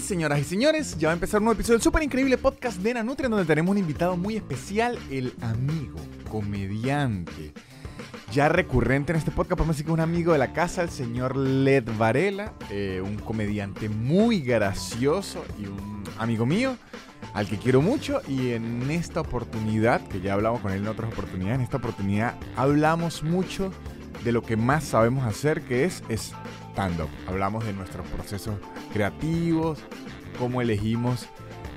señoras y señores, ya va a empezar un nuevo episodio del súper increíble podcast de Nanutria, donde tenemos un invitado muy especial, el amigo, comediante, ya recurrente en este podcast, podemos decir que un amigo de la casa, el señor Led Varela, eh, un comediante muy gracioso y un amigo mío, al que quiero mucho. Y en esta oportunidad, que ya hablamos con él en otras oportunidades, en esta oportunidad hablamos mucho de lo que más sabemos hacer, que es, es Hablamos de nuestros procesos creativos, cómo elegimos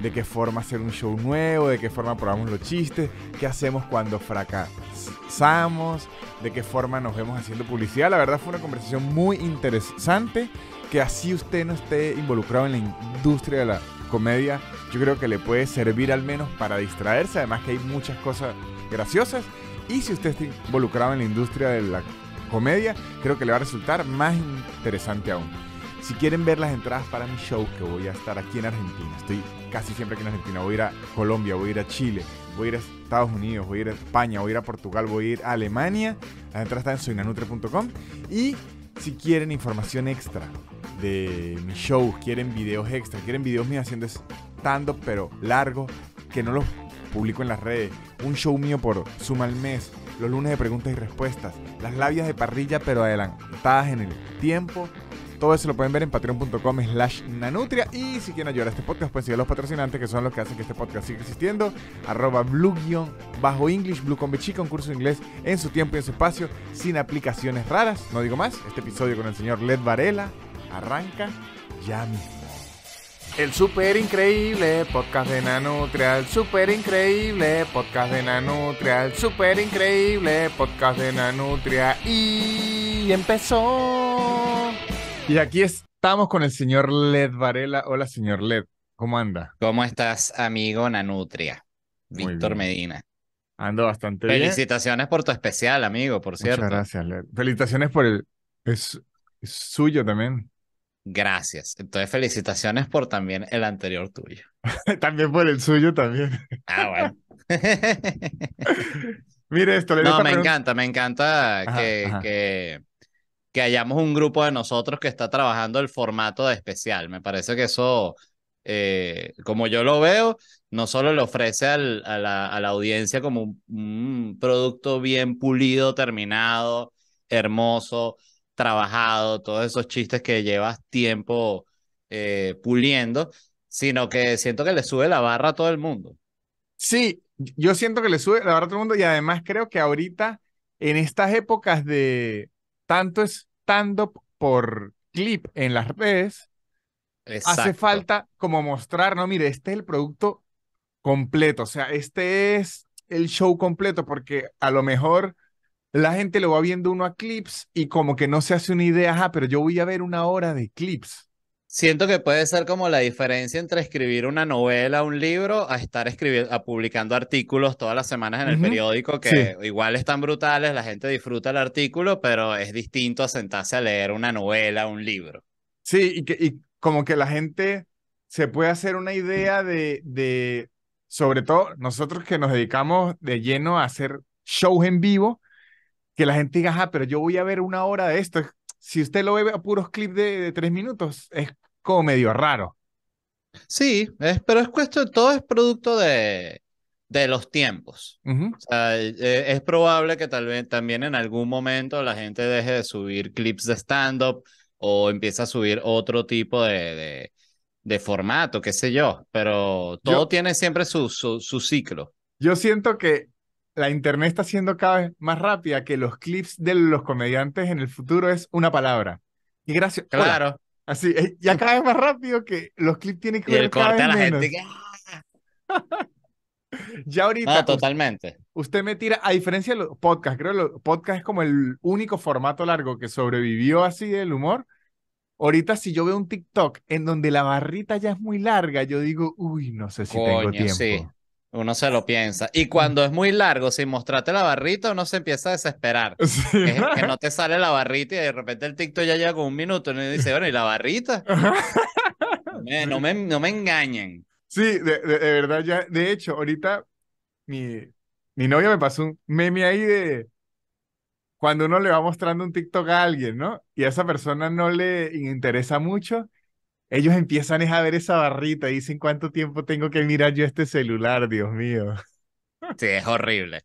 de qué forma hacer un show nuevo, de qué forma probamos los chistes, qué hacemos cuando fracasamos, de qué forma nos vemos haciendo publicidad. La verdad fue una conversación muy interesante que así usted no esté involucrado en la industria de la comedia, yo creo que le puede servir al menos para distraerse, además que hay muchas cosas graciosas. Y si usted está involucrado en la industria de la comedia, creo que le va a resultar más interesante aún. Si quieren ver las entradas para mi show, que voy a estar aquí en Argentina, estoy casi siempre aquí en Argentina, voy a ir a Colombia, voy a ir a Chile, voy a ir a Estados Unidos, voy a ir a España, voy a ir a Portugal, voy a ir a Alemania, las entradas están en soinanutre.com y si quieren información extra de mi show, quieren videos extra, quieren videos míos haciendo stand pero largo, que no los publico en las redes, un show mío por suma al mes, los lunes de preguntas y respuestas, las labias de parrilla pero adelantadas en el tiempo. Todo eso lo pueden ver en patreon.com slash nanutria. Y si quieren ayudar a este podcast, pueden seguir a los patrocinantes que son los que hacen que este podcast siga existiendo. Arroba blue-english, blue con bechica, un curso de inglés en su tiempo y en su espacio, sin aplicaciones raras. No digo más, este episodio con el señor Led Varela arranca ya mismo. El super increíble podcast de Nanutria, el super increíble podcast de Nanutria, el super increíble podcast de Nanutria y empezó. Y aquí estamos con el señor Led Varela. Hola, señor Led, ¿cómo anda? ¿Cómo estás, amigo Nanutria? Víctor Medina. Ando bastante bien. Felicitaciones por tu especial, amigo, por cierto. Muchas gracias, Led. Felicitaciones por el es suyo también. Gracias. Entonces, felicitaciones por también el anterior tuyo. también por el suyo, también. Ah, bueno. Mire esto, No, me encanta, me encanta que, que, hayamos un grupo de nosotros que está trabajando el formato de especial. Me parece que eso, eh, como yo lo veo, no solo le ofrece a, la, audiencia como un producto bien pulido, terminado, hermoso, trabajado, todos esos chistes que llevas tiempo eh, puliendo, sino que siento que le sube la barra a todo el mundo. Sí, yo siento que le sube la barra a todo el mundo y además creo que ahorita, en estas épocas de tanto stand-up por clip en las redes, hace falta como mostrar, no, mire, este es el producto completo, o sea, este es el show completo, porque a lo mejor la gente lo va viendo uno a clips y como que no se hace una idea, ajá, pero yo voy a ver una hora de clips. Siento que puede ser como la diferencia entre escribir una novela, un libro, a estar escribiendo, a publicando artículos todas las semanas en el periódico, que igual están brutales, la gente disfruta el artículo, pero es distinto a sentarse a leer una novela, un libro. Sí, y, y como que la gente se puede hacer una idea de, de, sobre todo nosotros que nos dedicamos de lleno a hacer shows en vivo, que la gente diga, ah, pero yo voy a ver una hora de esto. Si usted lo ve a puros clips de, tres minutos, es como medio raro. Sí, pero es cuestión, todo es producto de, de los tiempos. E, es probable que tal vez también en algún momento la gente deje de subir clips de stand-up o empiece a subir otro tipo de, de, formato, qué sé yo, pero todo tiene siempre su, su, su, ciclo. Yo siento que la internet está siendo cada vez más rápida que los clips de los comediantes en el futuro es una palabra. Y gracias. Claro. Así, ya cada vez más rápido que los clips tienen que ver el corte a la gente. ya ahorita. Ah, totalmente. Usted, me tira, a diferencia de los podcasts, creo que los podcasts es como el único formato largo que sobrevivió así del humor. Ahorita si yo veo un TikTok en donde la barrita ya es muy larga, yo digo, uy, no sé si tengo tiempo. Uno se lo piensa. Y cuando es muy largo, sin mostrarte la barrita, uno se empieza a desesperar. Que, no te sale la barrita y de repente el TikTok ya llega con un minuto y uno dice, bueno, ¿y la barrita? No me, no me, engañen. Sí, de, verdad, ya. De hecho, ahorita mi, mi novia me pasó un meme ahí de cuando uno le va mostrando un TikTok a alguien, ¿no? Y a esa persona no le interesa mucho ellos empiezan a ver esa barrita y dicen cuánto tiempo tengo que mirar yo este celular, Dios mío. Sí, es horrible.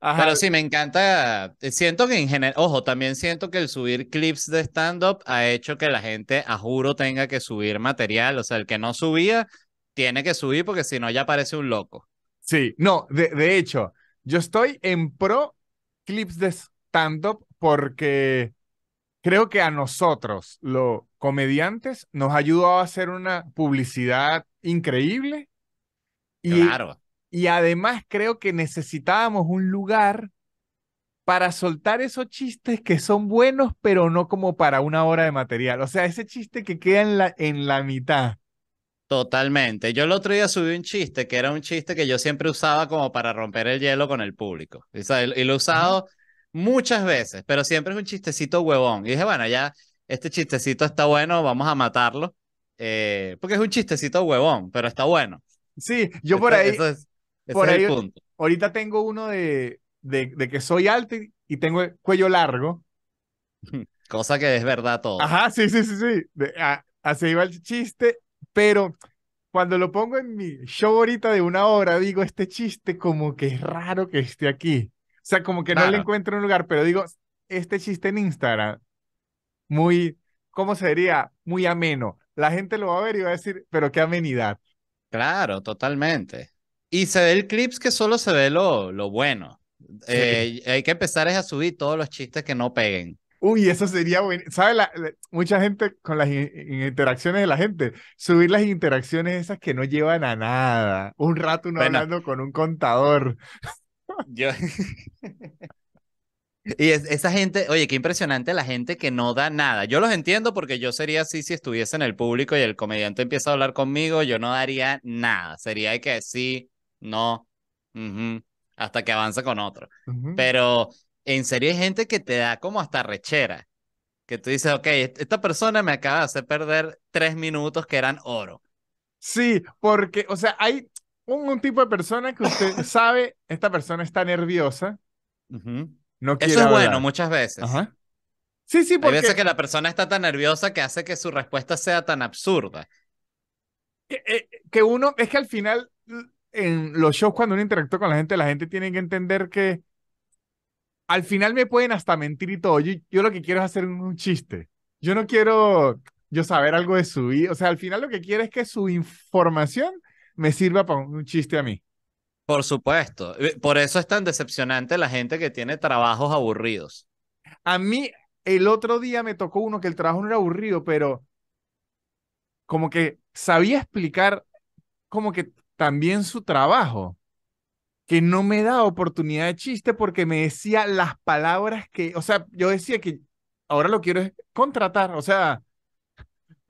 Pero sí, me encanta. Eh, siento que en general, ojo, también siento que el subir clips de stand-up ha hecho que la gente, a juro, tenga que subir material. O sea, el que no subía, tiene que subir porque si no, ya parece un loco. Sí, no, de, de hecho, yo estoy en pro clips de stand-up porque creo que a nosotros, los comediantes, nos ayudó a hacer una publicidad increíble. Y, claro. Y además creo que necesitábamos un lugar para soltar esos chistes que son buenos, pero no como para una hora de material. O sea, ese chiste que queda en la, en la mitad. Totalmente. Yo el otro día subí un chiste que era un chiste que yo siempre usaba como para romper el hielo con el público. Y, lo he usado muchas veces, pero siempre es un chistecito huevón. Y dije, bueno, ya este chistecito está bueno, vamos a matarlo, eh, porque es un chistecito huevón, pero está bueno. Sí, yo por ahí... por ahí punto. Ahorita tengo uno de, de, que soy alto y, tengo cuello largo. Cosa que es verdad todo. Ajá, sí, sí, sí, sí. así iba el chiste, pero cuando lo pongo en mi show ahorita de una hora, digo, este chiste como que es raro que esté aquí. O sea, como que no le encuentro un lugar, pero digo, este chiste en Instagram, muy, ¿cómo se diría? Muy ameno. La gente lo va a ver y va a decir, pero qué amenidad. Claro, totalmente. Y se ve el clips que solo se ve lo, lo bueno. Eh, hay que empezar a subir todos los chistes que no peguen. Uy, eso sería bueno. ¿Sabes? mucha gente con las interacciones de la gente, subir las interacciones esas que no llevan a nada. Un rato uno hablando con un contador. Yo... Y esa gente, oye, qué impresionante la gente que no da nada. Yo los entiendo porque yo sería así si estuviese en el público y el comediante empieza a hablar conmigo, yo no daría nada. Sería que sí, no, hasta que avanza con otro. Pero en serio hay gente que te da como hasta rechera. Que tú dices, ok, esta persona me acaba de hacer perder tres minutos que eran oro. Sí, porque, o sea, hay, un, tipo de persona que usted sabe, esta persona está nerviosa. no Eso es bueno muchas veces. Sí, sí, porque... Hay que la persona está tan nerviosa que hace que su respuesta sea tan absurda. Eh, eh, que, uno, es que al final, en los shows, cuando uno interactúa con la gente, la gente tiene que entender que al final me pueden hasta mentir y todo. Yo, yo lo que quiero es hacer un chiste. Yo no quiero yo saber algo de su vida. O sea, al final lo que quiero es que su información me sirva para un chiste a mí. Por supuesto. Eh, por eso es tan decepcionante la gente que tiene trabajos aburridos. A mí, el otro día me tocó uno que el trabajo no era aburrido, pero como que sabía explicar como que también su trabajo, que no me da oportunidad de chiste porque me decía las palabras que, o sea, yo decía que ahora lo quiero contratar, o sea,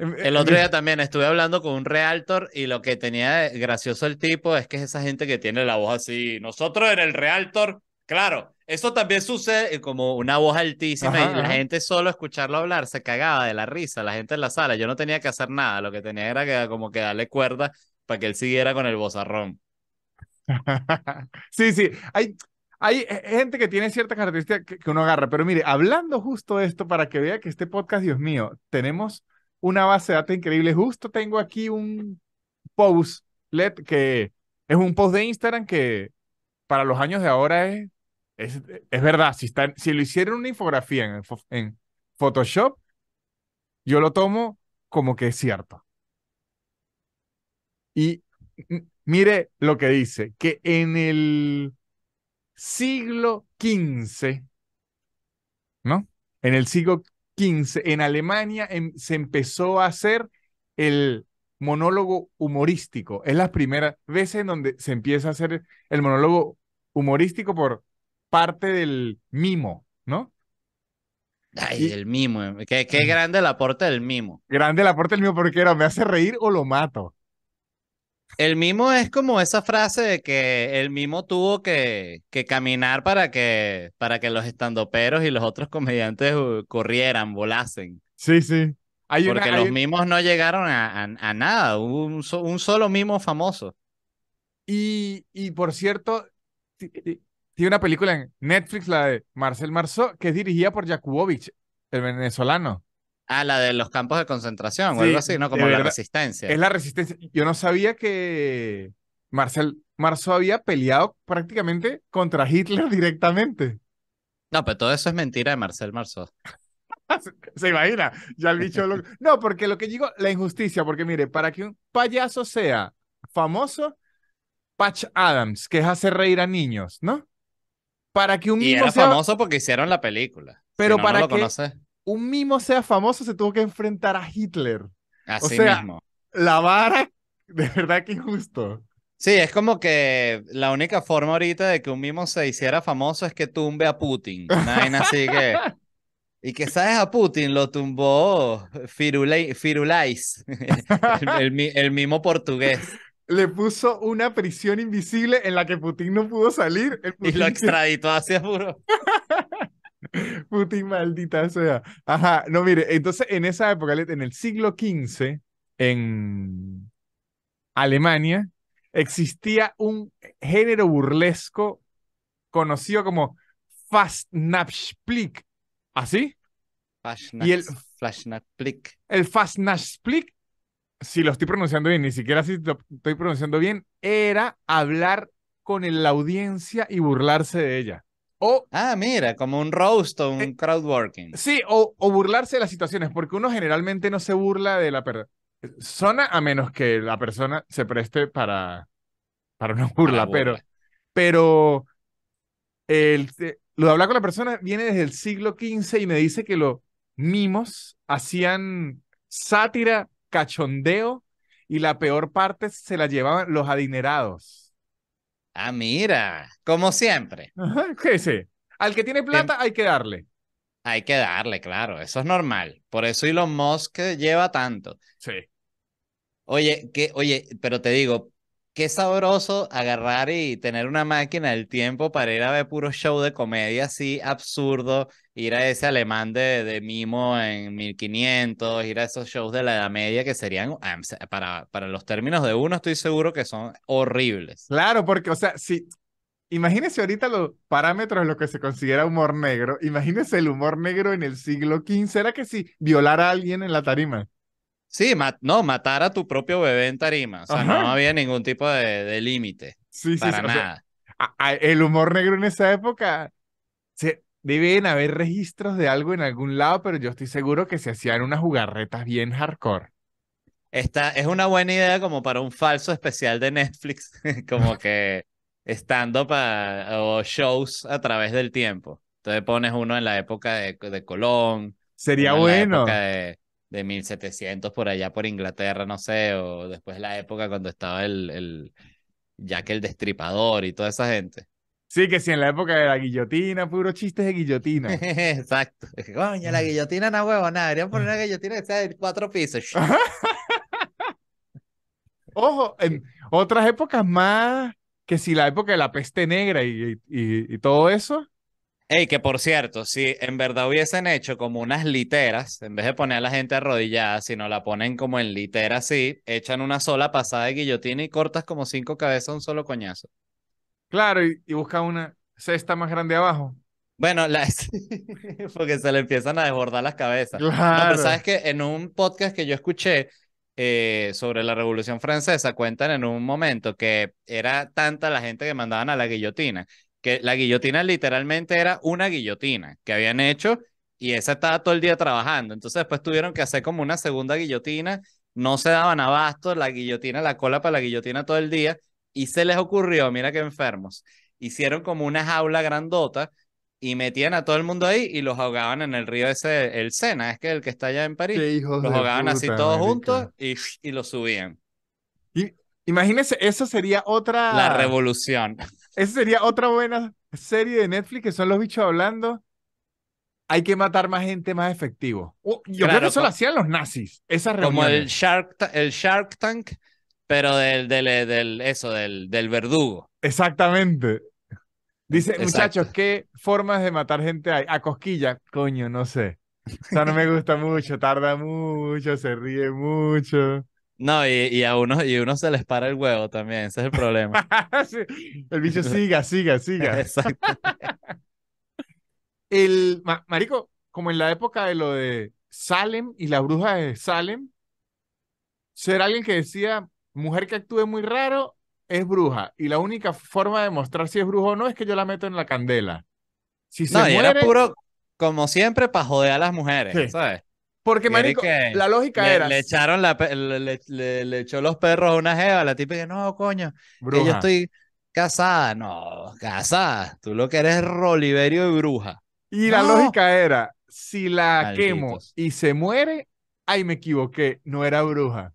Em, el eh, otro día también estuve hablando con un realtor y lo que tenía gracioso el tipo es que es esa gente que tiene la voz así. Nosotros en el realtor, claro, eso también sucede eh, como una voz altísima y la gente solo escucharlo hablar se cagaba de la risa, la gente en la sala. Yo no tenía que hacer nada, lo que tenía era que, como que darle cuerda para que él siguiera con el bozarrón. sí, sí, hay, hay eh, gente que tiene ciertas características que, que, uno agarra, pero mire, hablando justo esto para que vea que este podcast, Dios mío, tenemos una base de datos increíble. Justo tengo aquí un post que es un post de Instagram que para los años de ahora es, es, verdad. Si, si lo hicieron una infografía en, en Photoshop, yo lo tomo como que es cierto. Y mire lo que dice, que en el siglo XV, ¿no? En el siglo en Alemania em, se empezó a hacer el monólogo humorístico. Es la primera veces en donde se empieza a hacer el monólogo humorístico por parte del mimo, ¿no? Ay, el mimo. Eh, qué, qué grande el aporte del mimo. Grande el aporte del mimo porque era, me hace reír o lo mato. El mimo es como esa frase de que el mimo tuvo que, que caminar para que, para que los estandoperos y los otros comediantes uh, corrieran, volasen. Sí, sí. Porque los mimos no llegaron a, nada, un, un, solo mimo famoso. Y, y por cierto, tiene una película en Netflix, la de Marcel Marceau, que es dirigida por Jakubovic, el venezolano. Ah, la de los campos de concentración o algo así, ¿no? Como la resistencia. Es la resistencia. Yo no sabía que Marcel Marceau había peleado prácticamente contra Hitler directamente. No, pero todo eso es mentira de Marcel Marceau. Se imagina, ya el bicho No, porque lo que digo, la injusticia, porque mire, para que un payaso sea famoso, Patch Adams, que es hacer reír a niños, ¿no? Para que un y era famoso porque hicieron la película. Pero para no lo un mimo sea famoso se tuvo que enfrentar a Hitler. Así o sea, La vara, de verdad que injusto. Sí, es como que la única forma ahorita de que un mimo se hiciera famoso es que tumbe a Putin. así que. Y que sabes a Putin lo tumbó Firulais, el, mimo portugués le puso una prisión invisible en la que Putin no pudo salir. Y lo extraditó hacia puro. Puti maldita sea. Ajá, no, mire, entonces en esa época, en el siglo XV, en Alemania, existía un género burlesco conocido como Fastnapsplick. ¿Así? Y el Fastnapsplick. El si lo estoy pronunciando bien, ni siquiera si lo estoy pronunciando bien, era hablar con la audiencia y burlarse de ella ah, mira, como un roast o un eh, crowdworking. Sí, o, burlarse de las situaciones, porque uno generalmente no se burla de la persona a menos que la persona se preste para, para una burla, pero, pero el, eh, lo de hablar con la persona viene desde el siglo XV y me dice que los mimos hacían sátira, cachondeo y la peor parte se la llevaban los adinerados. Ah, mira, como siempre. Al que tiene em, plata hay que darle. Hay que darle, claro, eso es normal. Por eso Elon Musk lleva tanto. Sí. Oye, que, oye, pero te digo, qué sabroso agarrar y tener una máquina del tiempo para ir a ver puro show de comedia así absurdo, ir a ese alemán de, de Mimo en 1500, ir a esos shows de la Edad Media que serían, ah, para, para los términos de uno, estoy seguro que son horribles. Claro, porque, o sea, si, Imagínese ahorita los parámetros de lo que se considera humor negro. Imagínese el humor negro en el siglo XV. ¿Era que si violara a alguien en la tarima? Sí, no, matar a tu propio bebé en tarima. O sea, no había ningún tipo de, límite. Sí, para nada. el humor negro en esa época, se, deben haber registros de algo en algún lado, pero yo estoy seguro que se hacían unas jugarretas bien hardcore. Esta es una buena idea como para un falso especial de Netflix, como que estando para shows a través del tiempo. Entonces pones uno en la época de, de Colón. Sería bueno de 1700 por allá por Inglaterra, no sé, o después la época cuando estaba el, el Jack el Destripador y toda esa gente. Sí, que sí, en la época de la guillotina, puro chistes de guillotina. Exacto. Coño, la guillotina no huevo, nada. Deberían poner una guillotina que sea de cuatro pisos. Ojo, en otras épocas más que si la época de la peste negra y, y todo eso, Ey, que por cierto, si en verdad hubiesen hecho como unas literas, en vez de poner a la gente arrodillada, sino la ponen como en litera así, echan una sola pasada de guillotina y cortas como cinco cabezas a un solo coñazo. Claro, y, y buscan una cesta más grande abajo. Bueno, porque se le empiezan a desbordar las cabezas. pero sabes que en un podcast que yo escuché eh, sobre la Revolución Francesa, cuentan en un momento que era tanta la gente que mandaban a la guillotina que la guillotina literalmente era una guillotina que habían hecho y esa estaba todo el día trabajando. Entonces después tuvieron que hacer como una segunda guillotina, no se daban abasto, la guillotina, la cola para la guillotina todo el día y se les ocurrió, mira qué enfermos, hicieron como una jaula grandota y metían a todo el mundo ahí y los ahogaban en el río ese, el Sena, es que el que está allá en París. Los ahogaban así todos juntos y, los subían. Y, imagínense, eso sería otra... La revolución. Esa sería otra buena serie de Netflix que son los bichos hablando. Hay que matar más gente más efectivo. Oh, yo creo que eso lo hacían los nazis. Como el Shark, el Shark Tank, pero del, del, eh, del eso, del, del verdugo. Exactamente. Dice, muchachos, ¿qué formas de matar gente hay? A cosquilla, coño, no sé. O sea, no me gusta mucho, tarda mucho, se ríe mucho. No, y, a uno, y uno se les para el huevo también, ese es el problema. el bicho siga, siga, siga. Exacto. el, marico, como en la época de lo de Salem y la bruja de Salem, ser alguien que decía, mujer que actúe muy raro es bruja, y la única forma de mostrar si es bruja o no es que yo la meto en la candela. Si se no, muere... y era puro, como siempre, para joder a las mujeres, ¿sabes? Porque, marico, la lógica era... Le echaron la... Le, echó los perros a una jeva, la tipa no, coño, yo estoy casada. No, casada. Tú lo que eres Roliverio y bruja. Y la lógica era, si la quemo y se muere, ay, me equivoqué, no era bruja.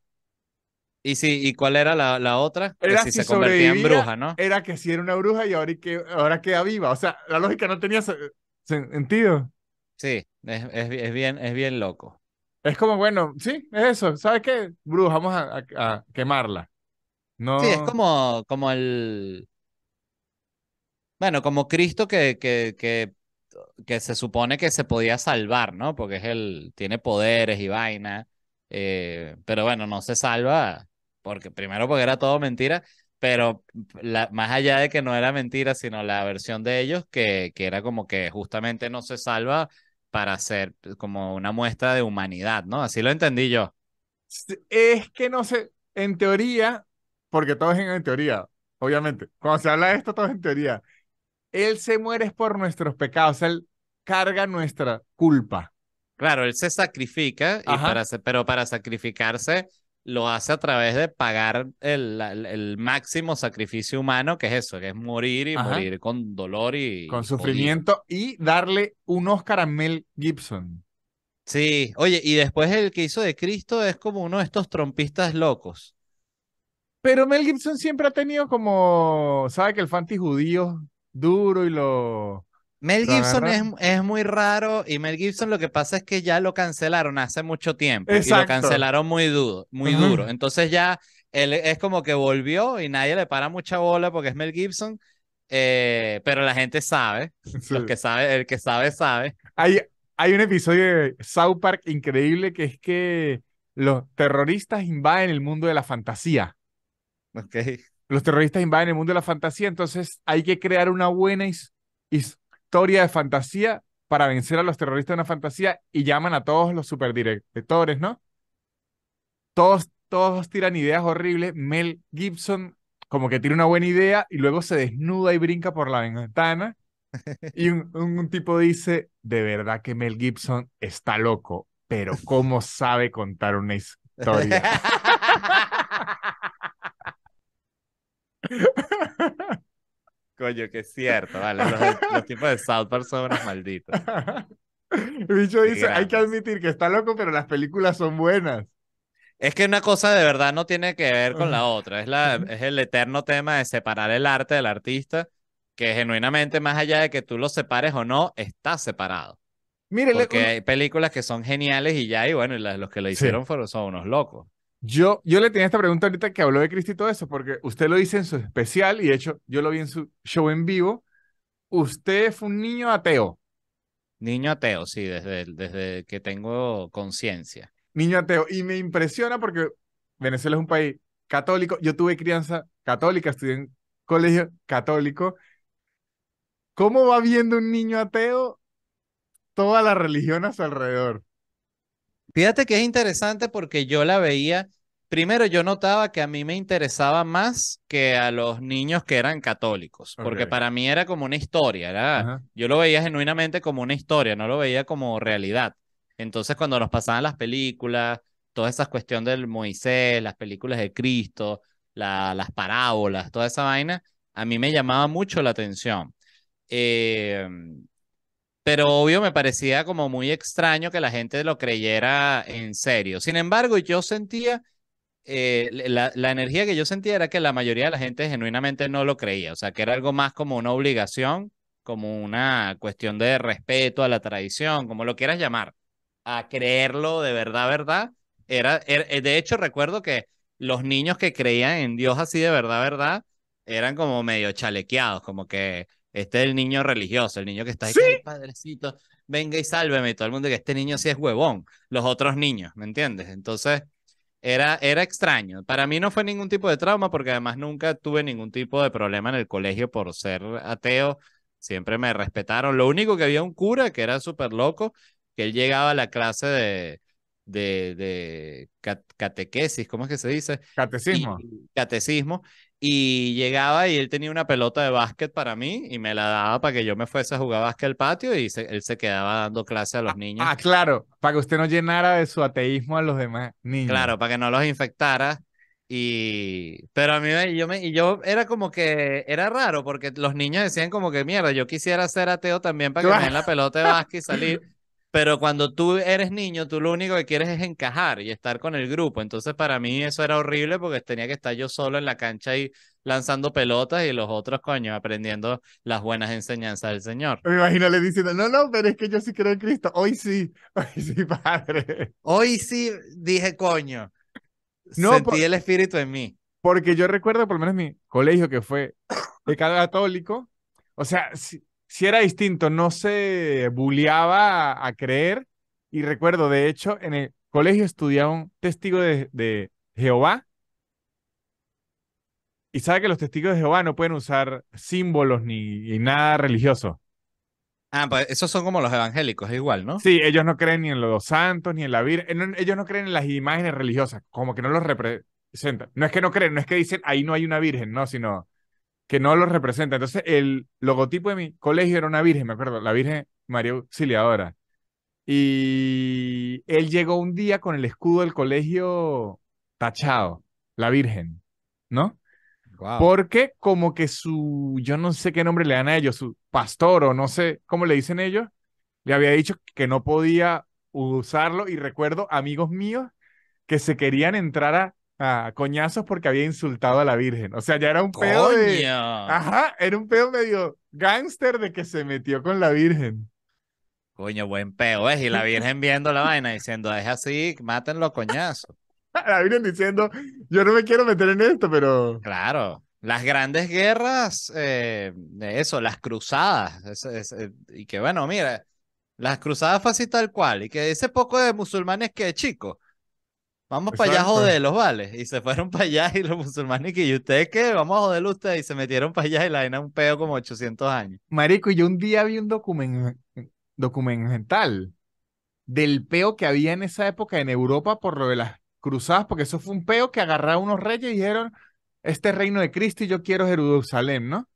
¿Y, sí, y cuál era la, otra? Era que si, se convertía bruja, ¿no? Era que si era una bruja y ahora, que, ahora queda viva. O sea, la lógica no tenía sentido. Sí, es, es, bien, es bien loco. Es como, bueno, sí, es eso. ¿Sabes qué? Bruce, vamos a, quemarla. No... Sí, es como, como el. Bueno, como Cristo que, que, que, se supone que se podía salvar, ¿no? Porque es el, tiene poderes y vaina. Eh, pero bueno, no se salva porque primero porque era todo mentira, pero la, más allá de que no era mentira, sino la versión de ellos que, que era como que justamente no se salva para hacer pues, como una muestra de humanidad, ¿no? Así lo entendí yo. Es que no sé, en teoría, porque todo es en, teoría, obviamente. Cuando se habla de esto, todo es en teoría. Él se muere por nuestros pecados, él carga nuestra culpa. Claro, él se sacrifica, y pero para sacrificarse lo hace a través de pagar el, máximo sacrificio humano, que es eso, que es morir y morir con dolor y... Con sufrimiento y darle un Oscar a Mel Gibson. Sí, oye, y después el que hizo de Cristo es como uno de estos trompistas locos. Pero Mel Gibson siempre ha tenido como, sabe que el fanti judío duro y lo... Mel Gibson es, muy raro y Mel Gibson lo que pasa es que ya lo cancelaron hace mucho tiempo y lo cancelaron muy duro, muy duro. Entonces ya él es como que volvió y nadie le para mucha bola porque es Mel Gibson, eh, pero la gente sabe, que sabe, el que sabe sabe. Hay, hay un episodio de South Park increíble que es que los terroristas invaden el mundo de la fantasía. Okay. Los terroristas invaden el mundo de la fantasía, entonces hay que crear una buena historia de fantasía para vencer a los terroristas de una fantasía y llaman a todos los superdirectores, ¿no? Todos, todos tiran ideas horribles. Mel Gibson como que tiene una buena idea y luego se desnuda y brinca por la ventana. Y un, un tipo dice, de verdad que Mel Gibson está loco, pero ¿cómo sabe contar una historia? Coño, que es cierto, vale. Los, tipos de South Park son unos malditos. El bicho dice, hay que admitir que está loco, pero las películas son buenas. Es que una cosa de verdad no tiene que ver con la otra. Es, la, es el eterno tema de separar el arte del artista, que genuinamente, más allá de que tú lo separes o no, está separado. Mírele, Porque hay películas que son geniales y ya, y bueno, los que lo hicieron fueron, son unos locos. Yo, le tenía esta pregunta ahorita que habló de Cristo y todo eso, porque usted lo dice en su especial, y de hecho yo lo vi en su show en vivo. Usted fue un niño ateo. Niño ateo, sí, desde, desde que tengo conciencia. Niño ateo. Y me impresiona porque Venezuela es un país católico. Yo tuve crianza católica, estudié en colegio católico. ¿Cómo va viendo un niño ateo toda la religión a su alrededor? Fíjate que es interesante porque yo la veía, primero yo notaba que a mí me interesaba más que a los niños que eran católicos, porque para mí era como una historia, verdad yo lo veía genuinamente como una historia, no lo veía como realidad. Entonces cuando nos pasaban las películas, todas esas cuestión del Moisés, las películas de Cristo, las parábolas, toda esa vaina, a mí me llamaba mucho la atención. Eh, pero obvio me parecía como muy extraño que la gente lo creyera en serio. Sin embargo, yo sentía, eh, la, energía que yo sentía era que la mayoría de la gente genuinamente no lo creía, o sea, que era algo más como una obligación, como una cuestión de respeto a la tradición, como lo quieras llamar, a creerlo de verdad, verdad. Er, eh, de hecho, recuerdo que los niños que creían en Dios así de verdad, verdad, eran como medio chalequeados, como que este es el niño religioso, el niño que está ahí, padrecito, venga y sálveme. Y todo el mundo que este niño sí es huevón, los otros niños, ¿me entiendes? Entonces, era, era extraño. Para mí no fue ningún tipo de trauma porque además nunca tuve ningún tipo de problema en el colegio por ser ateo. Siempre me respetaron. Lo único que había un cura que era súper loco, que él llegaba a la clase de, de, catequesis, ¿cómo es que se dice? Catecismo. catecismo y llegaba y él tenía una pelota de básquet para mí y me la daba para que yo me fuese a jugar básquet al patio y él se quedaba dando clase a los ah, niños. Ah, claro, para que usted no llenara de su ateísmo a los demás niños. Claro, para que no los infectara. Y, pero a mí yo, me, y yo era como que era raro porque los niños decían como que mierda, yo quisiera ser ateo también para que me den la pelota de básquet y salir pero cuando tú eres niño, tú lo único que quieres es encajar y estar con el grupo. Entonces, para mí eso era horrible porque tenía que estar yo solo en la cancha y lanzando pelotas y los otros, coño, aprendiendo las buenas enseñanzas del Señor. Me imagino le diciendo, no, no, pero es que yo sí creo en Cristo. Hoy sí, hoy sí, padre. Hoy sí, dije, coño. No, Sentí el espíritu en mí. Porque yo recuerdo, por lo menos mi colegio que fue católico, o sea, sí. Si era distinto, no se bulleaba a, creer. Y recuerdo, de hecho, en el colegio estudiaba un testigo de, Jehová. Y sabe que los testigos de Jehová no pueden usar símbolos ni, nada religioso. Ah, pues esos son como los evangélicos, igual, ¿no? Sí, ellos no creen ni en los santos, ni en la Virgen, ellos no creen en las imágenes religiosas, como que no los representan. No es que no creen, no es que dicen ahí no hay una Virgen, no, sino que no lo representa. Entonces, el logotipo de mi colegio era una virgen, me acuerdo, la Virgen María Auxiliadora. Y él llegó un día con el escudo del colegio tachado, la Virgen, ¿no? Porque como que su, yo no sé qué nombre le dan a ellos, su pastor o no sé cómo le dicen ellos, le había dicho que no podía usarlo y recuerdo amigos míos que se querían entrar a Ah, coñazos porque había insultado a la Virgen. O sea, ya era un peo pedo de. Ajá, era un pedo medio gángster de que se metió con la Virgen. Coño, buen peo, es Y la Virgen viendo la vaina diciendo, es así, mátenlo coñazos. la Virgen diciendo, yo no me quiero meter en esto, pero. Claro. Las grandes guerras, eh, eso, las cruzadas. Eh, y que bueno, mira, las cruzadas fue así tal cual. Y que ese poco de musulmanes que chicos Vamos para allá a los ¿vale? Y se fueron para allá y los musulmanes, que ¿y ustedes qué? Vamos a joder ustedes. Y se metieron para allá y la vaina un peo como 800 años. Marico, yo un día vi un documental del peo que había en esa época en Europa por lo de las cruzadas, porque eso fue un peo que agarraron unos reyes y dijeron, este reino de Cristo y yo quiero Jerusalén, ¿no?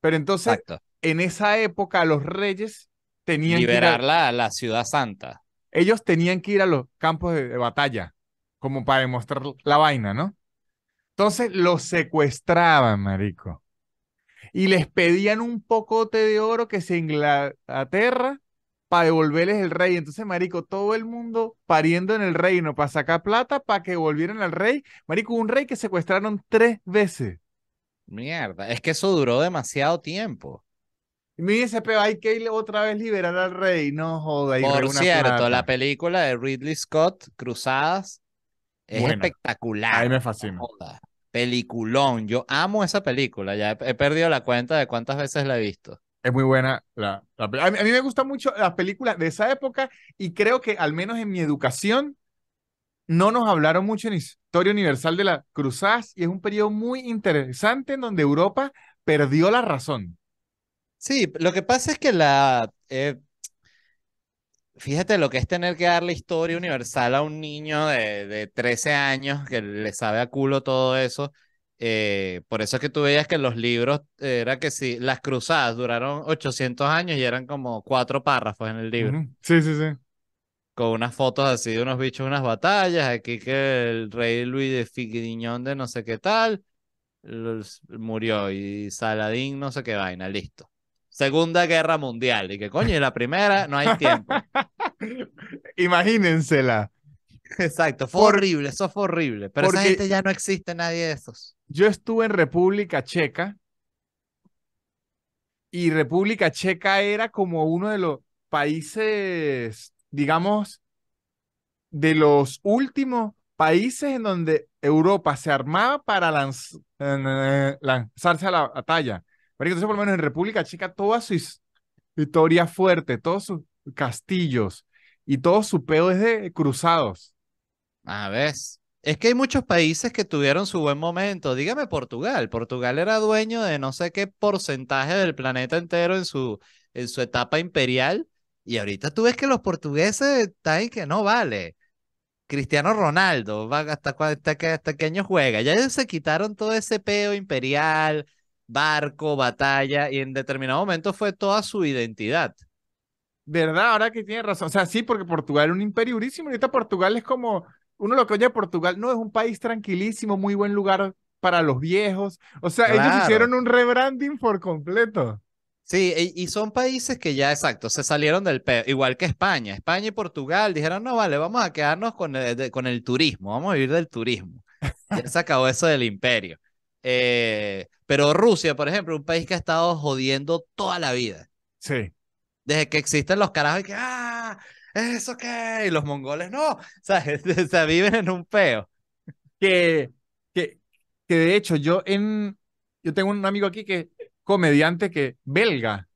Pero entonces, en esa época los reyes tenían que... Liberar a... la ciudad santa. Ellos tenían que ir a los campos de batalla como para demostrar la vaina, ¿no? Entonces los secuestraban, marico. Y les pedían un pocote de oro que se Inglaterra para devolverles el rey. Entonces, marico, todo el mundo pariendo en el reino para sacar plata para que volvieran al rey. Marico, un rey que secuestraron tres veces. Mierda, es que eso duró demasiado tiempo. Y me dice, pero hay que otra vez liberar al rey. No joda. Por cierto, la película de Ridley Scott, Cruzadas, es espectacular. A mí me fascina. Peliculón. Yo amo esa película. Ya he, perdido la cuenta de cuántas veces la he visto. Es muy buena la, a, mí, me gusta mucho las películas de esa época y creo que al menos en mi educación no nos hablaron mucho en historia universal de la cruzadas y es un periodo muy interesante en donde Europa perdió la razón. Sí, lo que pasa es que la eh, fíjate lo que es tener que dar la historia universal a un niño de, 13 años que le sabe a culo todo eso. Eh, por eso es que tú veías que los libros, eh, era que sí, las cruzadas duraron 800 años y eran como cuatro párrafos en el libro. Sí, sí, sí. Con unas fotos así de unos bichos, unas batallas, aquí que el rey Luis de Figuiñón de no sé qué tal, murió y Saladín no sé qué vaina, listo. Segunda Guerra Mundial. Y que coño, y la primera no hay tiempo. Imagínensela. Exacto, fue horrible, eso fue horrible. Pero esa gente ya no existe, nadie de esos. Yo estuve en República Checa y República Checa era como uno de los países, digamos, de los últimos países en donde Europa se armaba para eh, eh, eh, lanzarse a la batalla menos en República Chica toda su historia fuerte, todos sus castillos y todo su peo es de cruzados. A ver, es que hay muchos países que tuvieron su buen momento. Dígame Portugal. Portugal era dueño de no sé qué porcentaje del planeta entero en su, en su etapa imperial. Y ahorita tú ves que los portugueses están que no vale. Cristiano Ronaldo, va hasta, hasta, qué año juega. Ya se quitaron todo ese peo imperial, barco, batalla, y en determinado momento fue toda su identidad. ¿Verdad? Ahora que tiene razón. O sea, sí, porque Portugal es un imperio durísimo. Ahorita Portugal es como, uno lo que oye Portugal, no, es un país tranquilísimo, muy buen lugar para los viejos. O sea, ellos hicieron un rebranding por completo. Sí, e, y son países que ya, exacto, se salieron del peo, igual que España. España y Portugal dijeron, no, vale, vamos a quedarnos con el, eh, con el turismo, vamos a vivir del turismo. Ya se acabó eso del imperio. Eh, pero Rusia, por ejemplo, un país que ha estado jodiendo toda la vida. Sí. Desde que existen los carajos y que, ah, eso qué, y los mongoles no, sea, Se viven en un peo. Que, que, que de hecho, yo en, yo tengo un amigo aquí que comediante que belga.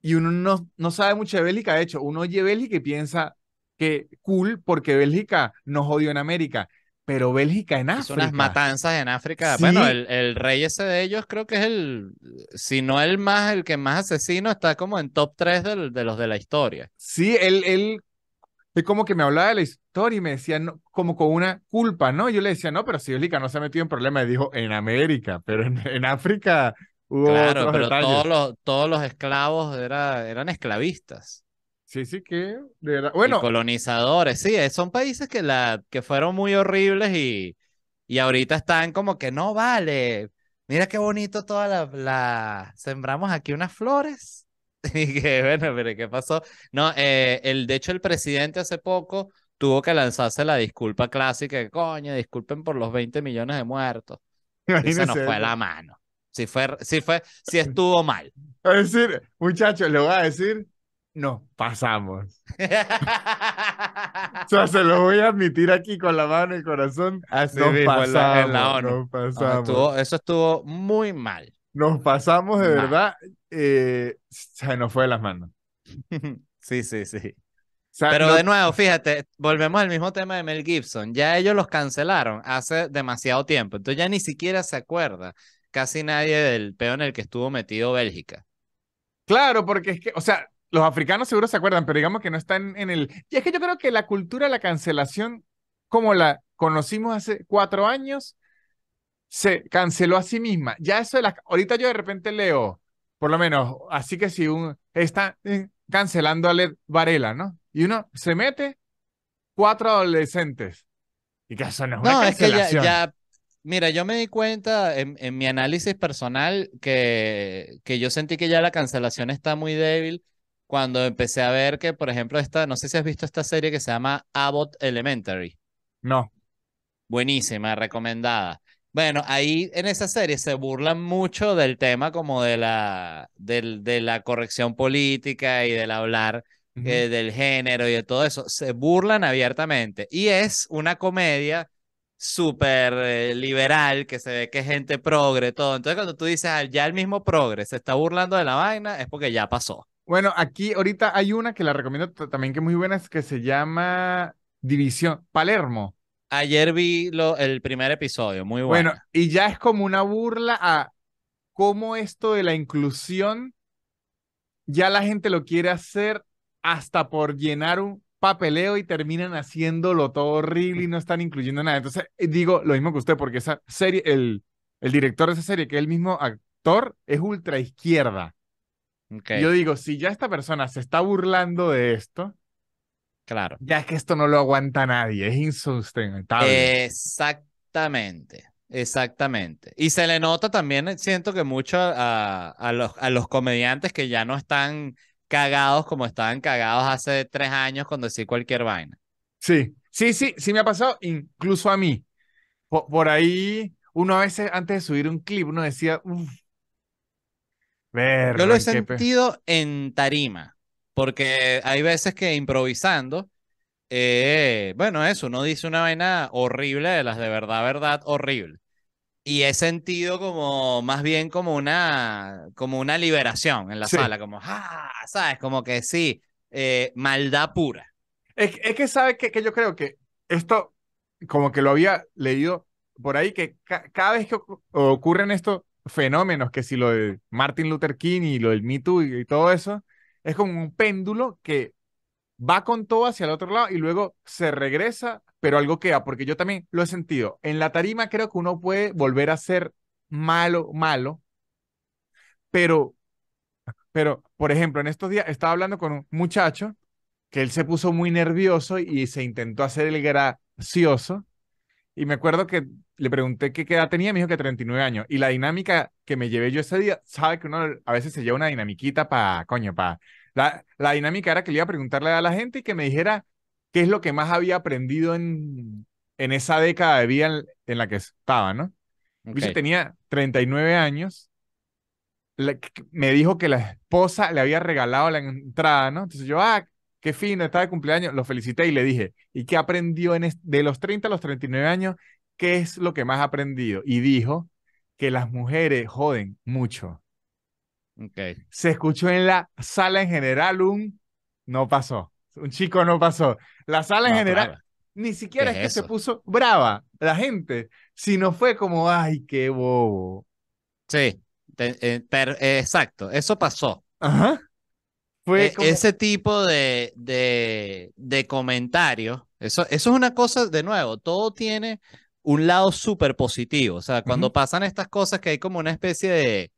Y uno no, no sabe mucho de Bélgica, de hecho, uno oye Bélgica y piensa que cool porque Bélgica ...no jodió en América pero Bélgica en África. Son unas matanzas en África. Bueno, el, rey ese de ellos creo que es el, si no el más, el que más asesino, está como en top 3 de los de la historia. Sí, él, él, es como que me hablaba de la historia y me decía como con una culpa, ¿no? Yo le decía, no, pero si Bélgica no se ha metido en problemas, dijo, en América, pero en, África hubo Claro, pero todos los, todos los esclavos era, eran esclavistas. Sí, sí, que. Bueno. colonizadores, sí, eh, son países que, la, que fueron muy horribles y, y ahorita están como que no vale. Mira qué bonito toda la, sembramos aquí unas flores. Y que bueno, pero ¿qué pasó? No, eh, el, de hecho el presidente hace poco tuvo que lanzarse la disculpa clásica, que coño, disculpen por los 20 millones de muertos. se nos fue la mano. Si fue, fue, estuvo mal. Es decir, muchachos, lo voy a decir, nos pasamos. o sea, se lo voy a admitir aquí con la mano en el corazón. nos pasamos, en la, ONU. Ah, eso estuvo muy mal. Nos pasamos de verdad. Eh, se nos fue de las manos. sí, sí, sí. Pero de nuevo, fíjate, volvemos al mismo tema de Mel Gibson. Ya ellos los cancelaron hace demasiado tiempo. Entonces ya ni siquiera se acuerda casi nadie del peón en el que estuvo metido Bélgica. Claro, porque es que, o sea, los africanos seguro se acuerdan, pero digamos que no están en el... Y es que yo creo que la cultura de la cancelación, como la conocimos hace cuatro años, se canceló a sí misma. Ya eso de las... Ahorita yo de repente leo, por lo menos, así que si un... Está eh, cancelando a Led Varela, ¿no? Y uno se mete cuatro adolescentes. Y que eso no es una Es que ya, Mira, yo me di cuenta en, mi análisis personal que, que, yo sentí que ya la cancelación está muy débil cuando empecé a ver que, por ejemplo, esta, no sé si has visto esta serie que se llama Abbott Elementary. No. Buenísima, recomendada. Bueno, ahí en esa serie se burlan mucho del tema como de la, de, de la corrección política y del hablar eh, del género y de todo eso. Se burlan abiertamente. Y es una comedia súper eh, liberal, que se ve que es gente progre, todo. Entonces cuando tú dices, ah, ya el mismo progre se está burlando de la vaina, es porque ya pasó. Bueno, aquí ahorita hay una que la recomiendo también que es muy buena, es que se llama División Palermo. Ayer vi lo, el primer episodio, muy bueno. Bueno, y ya es como una burla a cómo esto de la inclusión ya la gente lo quiere hacer hasta por llenar un papeleo y terminan haciéndolo todo horrible y no están incluyendo nada. Entonces, eh, digo lo mismo que usted, porque esa serie, el, el director de esa serie, que es el mismo actor, es ultra izquierda. Yo digo, si ya esta persona se está burlando de esto, claro. Ya es que esto no lo aguanta nadie, es insustentable. Exactamente. Exactamente. Y se le nota también, eh, siento que mucho a, los, a los comediantes que ya no están cagados como estaban cagados hace tres años cuando decía cualquier vaina. Sí, sí, sí, sí me ha pasado, incluso a mí. Por, ahí, uno a veces antes de subir un clip, uno decía, yo lo he sentido en tarima, porque hay veces que improvisando, eh, bueno, eso, uno dice una vaina horrible de las de verdad, verdad, horrible. Y he sentido como, más bien como una, como una liberación en la sala, como, ah, ¿sabes? Como que sí, eh, maldad pura. Es, que, ¿sabes que, que yo creo que esto, como que lo había leído por ahí, que cada vez que ocurren esto, fenómenos, que si lo de Martin Luther King y lo del Me Too y, todo eso, es como un péndulo que va con todo hacia el otro lado y luego se regresa, pero algo queda, porque yo también lo he sentido. En la tarima creo que uno puede volver a ser malo, malo, pero, pero, por ejemplo, en estos días estaba hablando con un muchacho que él se puso muy nervioso y se intentó hacer el gracioso y me acuerdo que le pregunté qué edad tenía, me dijo que 39 años. Y la dinámica que me llevé yo ese día, sabe que uno a veces se lleva una dinamiquita para, coño, para... La, la dinámica era que le iba a preguntarle a la gente y que me dijera qué es lo que más había aprendido en, en esa década de vida en, la que estaba, ¿no? y tenía 39 años, me dijo que la esposa le había regalado la entrada, ¿no? Entonces yo, ah, qué fino, está de cumpleaños, lo felicité y le dije, ¿y qué aprendió en de los 30 a los 39 años? ¿Qué es lo que más ha aprendido? Y dijo que las mujeres joden mucho. Okay. Se escuchó en la sala en general un no pasó, un chico no pasó. La sala en general ni siquiera es, que se puso brava la gente, sino fue como, ay, qué bobo. Sí, eh, exacto, eso pasó. Ajá. E, ese tipo de, de, comentarios, eso, eso es una cosa, de nuevo, todo tiene un lado súper positivo. O sea, cuando pasan estas cosas que hay como una especie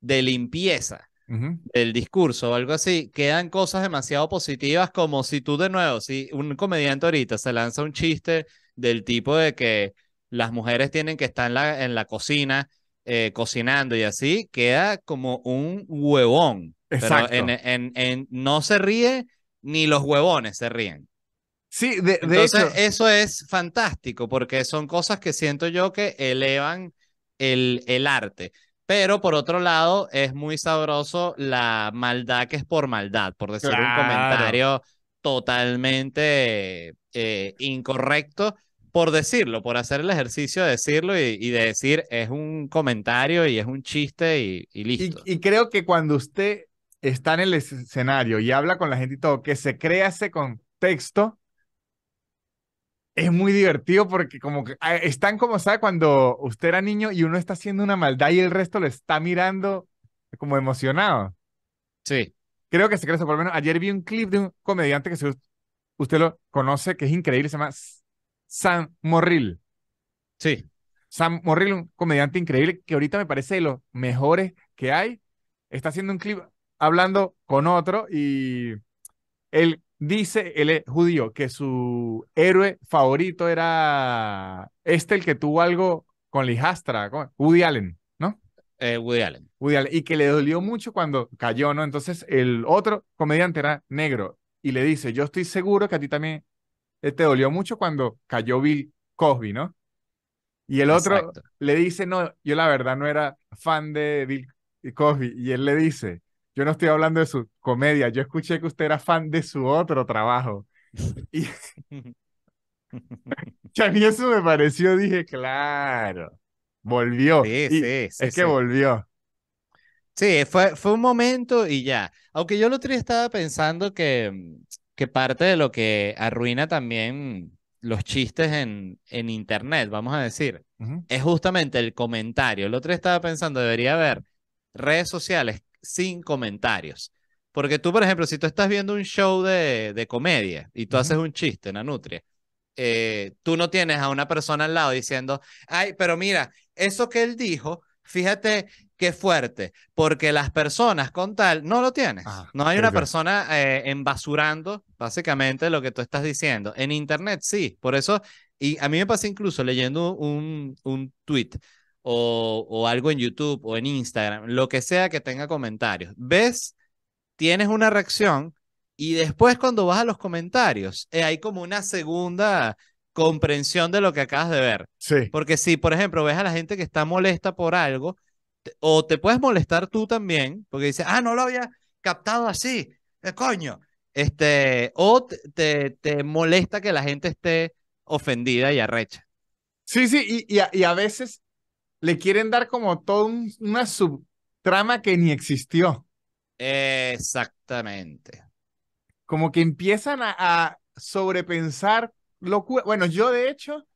de, limpieza del discurso o algo así, quedan cosas demasiado positivas como si tú de nuevo, si un comediante ahorita se lanza un chiste del tipo de que las mujeres tienen que estar en la, en la cocina eh, cocinando y así, queda como un huevón. no se ríe ni los huevones se ríen. Sí, de, de Entonces, eso es fantástico porque son cosas que siento yo que elevan el, el arte. Pero por otro lado, es muy sabroso la maldad que es por maldad, por decir un comentario totalmente eh, incorrecto por decirlo, por hacer el ejercicio de decirlo y, de decir es un comentario y es un chiste y, listo. Y, creo que cuando usted está en el escenario y habla con la gente y todo, que se crea ese contexto, es muy divertido porque como que ah, están como, ¿sabe? Cuando usted era niño y uno está haciendo una maldad y el resto lo está mirando como emocionado. Sí. Creo que se crea eso. Por lo menos ayer vi un clip de un comediante que usted lo conoce, que es increíble, se llama Sam Morril. Sí. Sam Morril, un comediante increíble que ahorita me parece de los mejores que hay. Está haciendo un clip hablando con otro y él dice, él es judío, que su héroe favorito era este, el que tuvo algo con Lijastra, Woody Allen, ¿no? Eh, Woody Allen. Woody Allen. Y que le dolió mucho cuando cayó, ¿no? Entonces el otro comediante era negro y le dice, yo estoy seguro que a ti también eh, te dolió mucho cuando cayó Bill Cosby, ¿no? Y el otro le dice, no, yo la verdad no era fan de Bill Cosby. Y él le dice, yo no estoy hablando de su comedia, yo escuché que usted era fan de su otro trabajo. y a mí eso me pareció, dije, claro, volvió. Sí, sí, sí, es que volvió. Sí, fue, fue un momento y ya. Aunque yo lo otro estaba pensando que mm, que parte de lo que arruina también los chistes en, en internet, vamos a decir, es justamente el comentario. El otro estaba pensando, debería haber redes sociales sin comentarios. Porque tú, por ejemplo, si tú estás viendo un show de, comedia y tú haces un chiste, la nutria, eh, tú no tienes a una persona al lado diciendo, ay, pero mira, eso que él dijo, fíjate qué fuerte, porque las personas con tal no lo tienes ah, no hay una persona eh, embasurando básicamente lo que tú estás diciendo. En Internet sí, por eso, y a mí me pasa incluso leyendo un, tweet o, algo en YouTube o en Instagram, lo que sea que tenga comentarios. Ves, tienes una reacción y después cuando vas a los comentarios, eh, hay como una segunda comprensión de lo que acabas de ver. Sí. Porque si, por ejemplo, ves a la gente que está molesta por algo, o te puedes molestar tú también, porque dices, ah, no lo había captado así, eh, coño. Este, o te, molesta que la gente esté ofendida y arrecha. Sí, sí, y, y, a, veces le quieren dar como toda una subtrama que ni existió. Exactamente. Como que empiezan a, sobrepensar locura. Bueno, yo de hecho,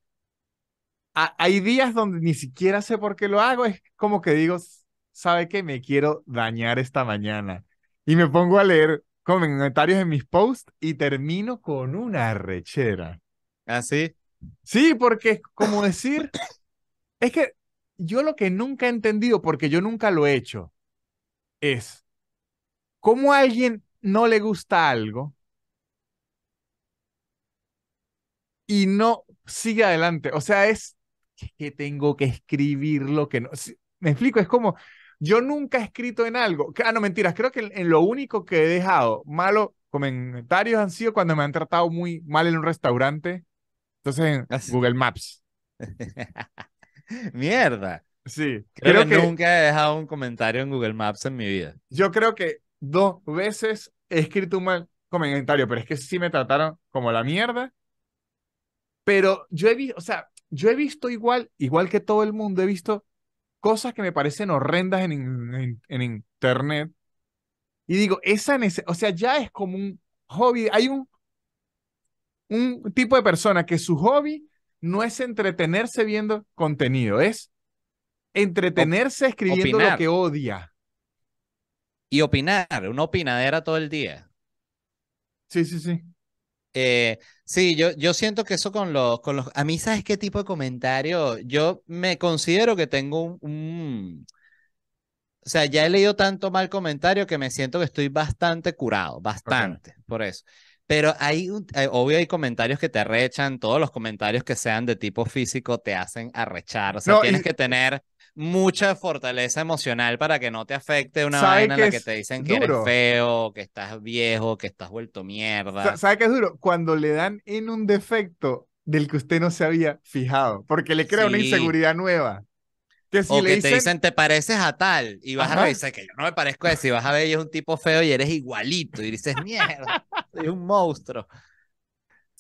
hay días donde ni siquiera sé por qué lo hago, es como que digo, ¿sabe que Me quiero dañar esta mañana. Y me pongo a leer comentarios en mis posts y termino con una rechera. ¿Ah, sí? Sí, porque es como decir, es que yo lo que nunca he entendido, porque yo nunca lo he hecho, es cómo a alguien no le gusta algo y no sigue adelante. O sea, es que tengo que escribir lo que no. Me explico, es como, yo nunca he escrito en algo. Ah, no, mentiras, creo que en, lo único que he dejado malo comentarios han sido cuando me han tratado muy mal en un restaurante. Entonces, en ah, Google Maps. Mierda. Sí. Creo, que, nunca he dejado un comentario en Google Maps en mi vida. Yo creo que dos veces he escrito un mal comentario, pero es que sí me trataron como la mierda. Pero yo he visto, o sea, yo he visto igual, igual que todo el mundo, he visto cosas que me parecen horrendas en, en, internet. Y digo, esa necesidad, o sea, ya es como un hobby. Hay un, un tipo de persona que su hobby no es entretenerse viendo contenido, es entretenerse escribiendo lo que odia. Y opinar, una opinadera todo el día. Sí, sí, sí. Eh, Sí, yo, yo siento que eso con los, con los... A mí, ¿sabes qué tipo de comentario? Yo me considero que tengo un... O sea, ya he leído tanto mal comentario que me siento que estoy bastante curado, bastante, por eso. Pero hay, obvio, hay comentarios que te arrechan, todos los comentarios que sean de tipo físico te hacen arrechar. O sea, tienes que tener mucha fortaleza emocional para que no te afecte una vaina en la que te dicen que eres feo, que estás viejo, que estás vuelto mierda. sabes qué es duro? Cuando le dan en un defecto del que usted no se había fijado, porque le crea una inseguridad nueva. o que te dicen, te pareces a tal, y vas a revisar que yo no me parezco a ese, y vas a ver, y es un tipo feo y eres igualito, y dices, mierda, soy un monstruo.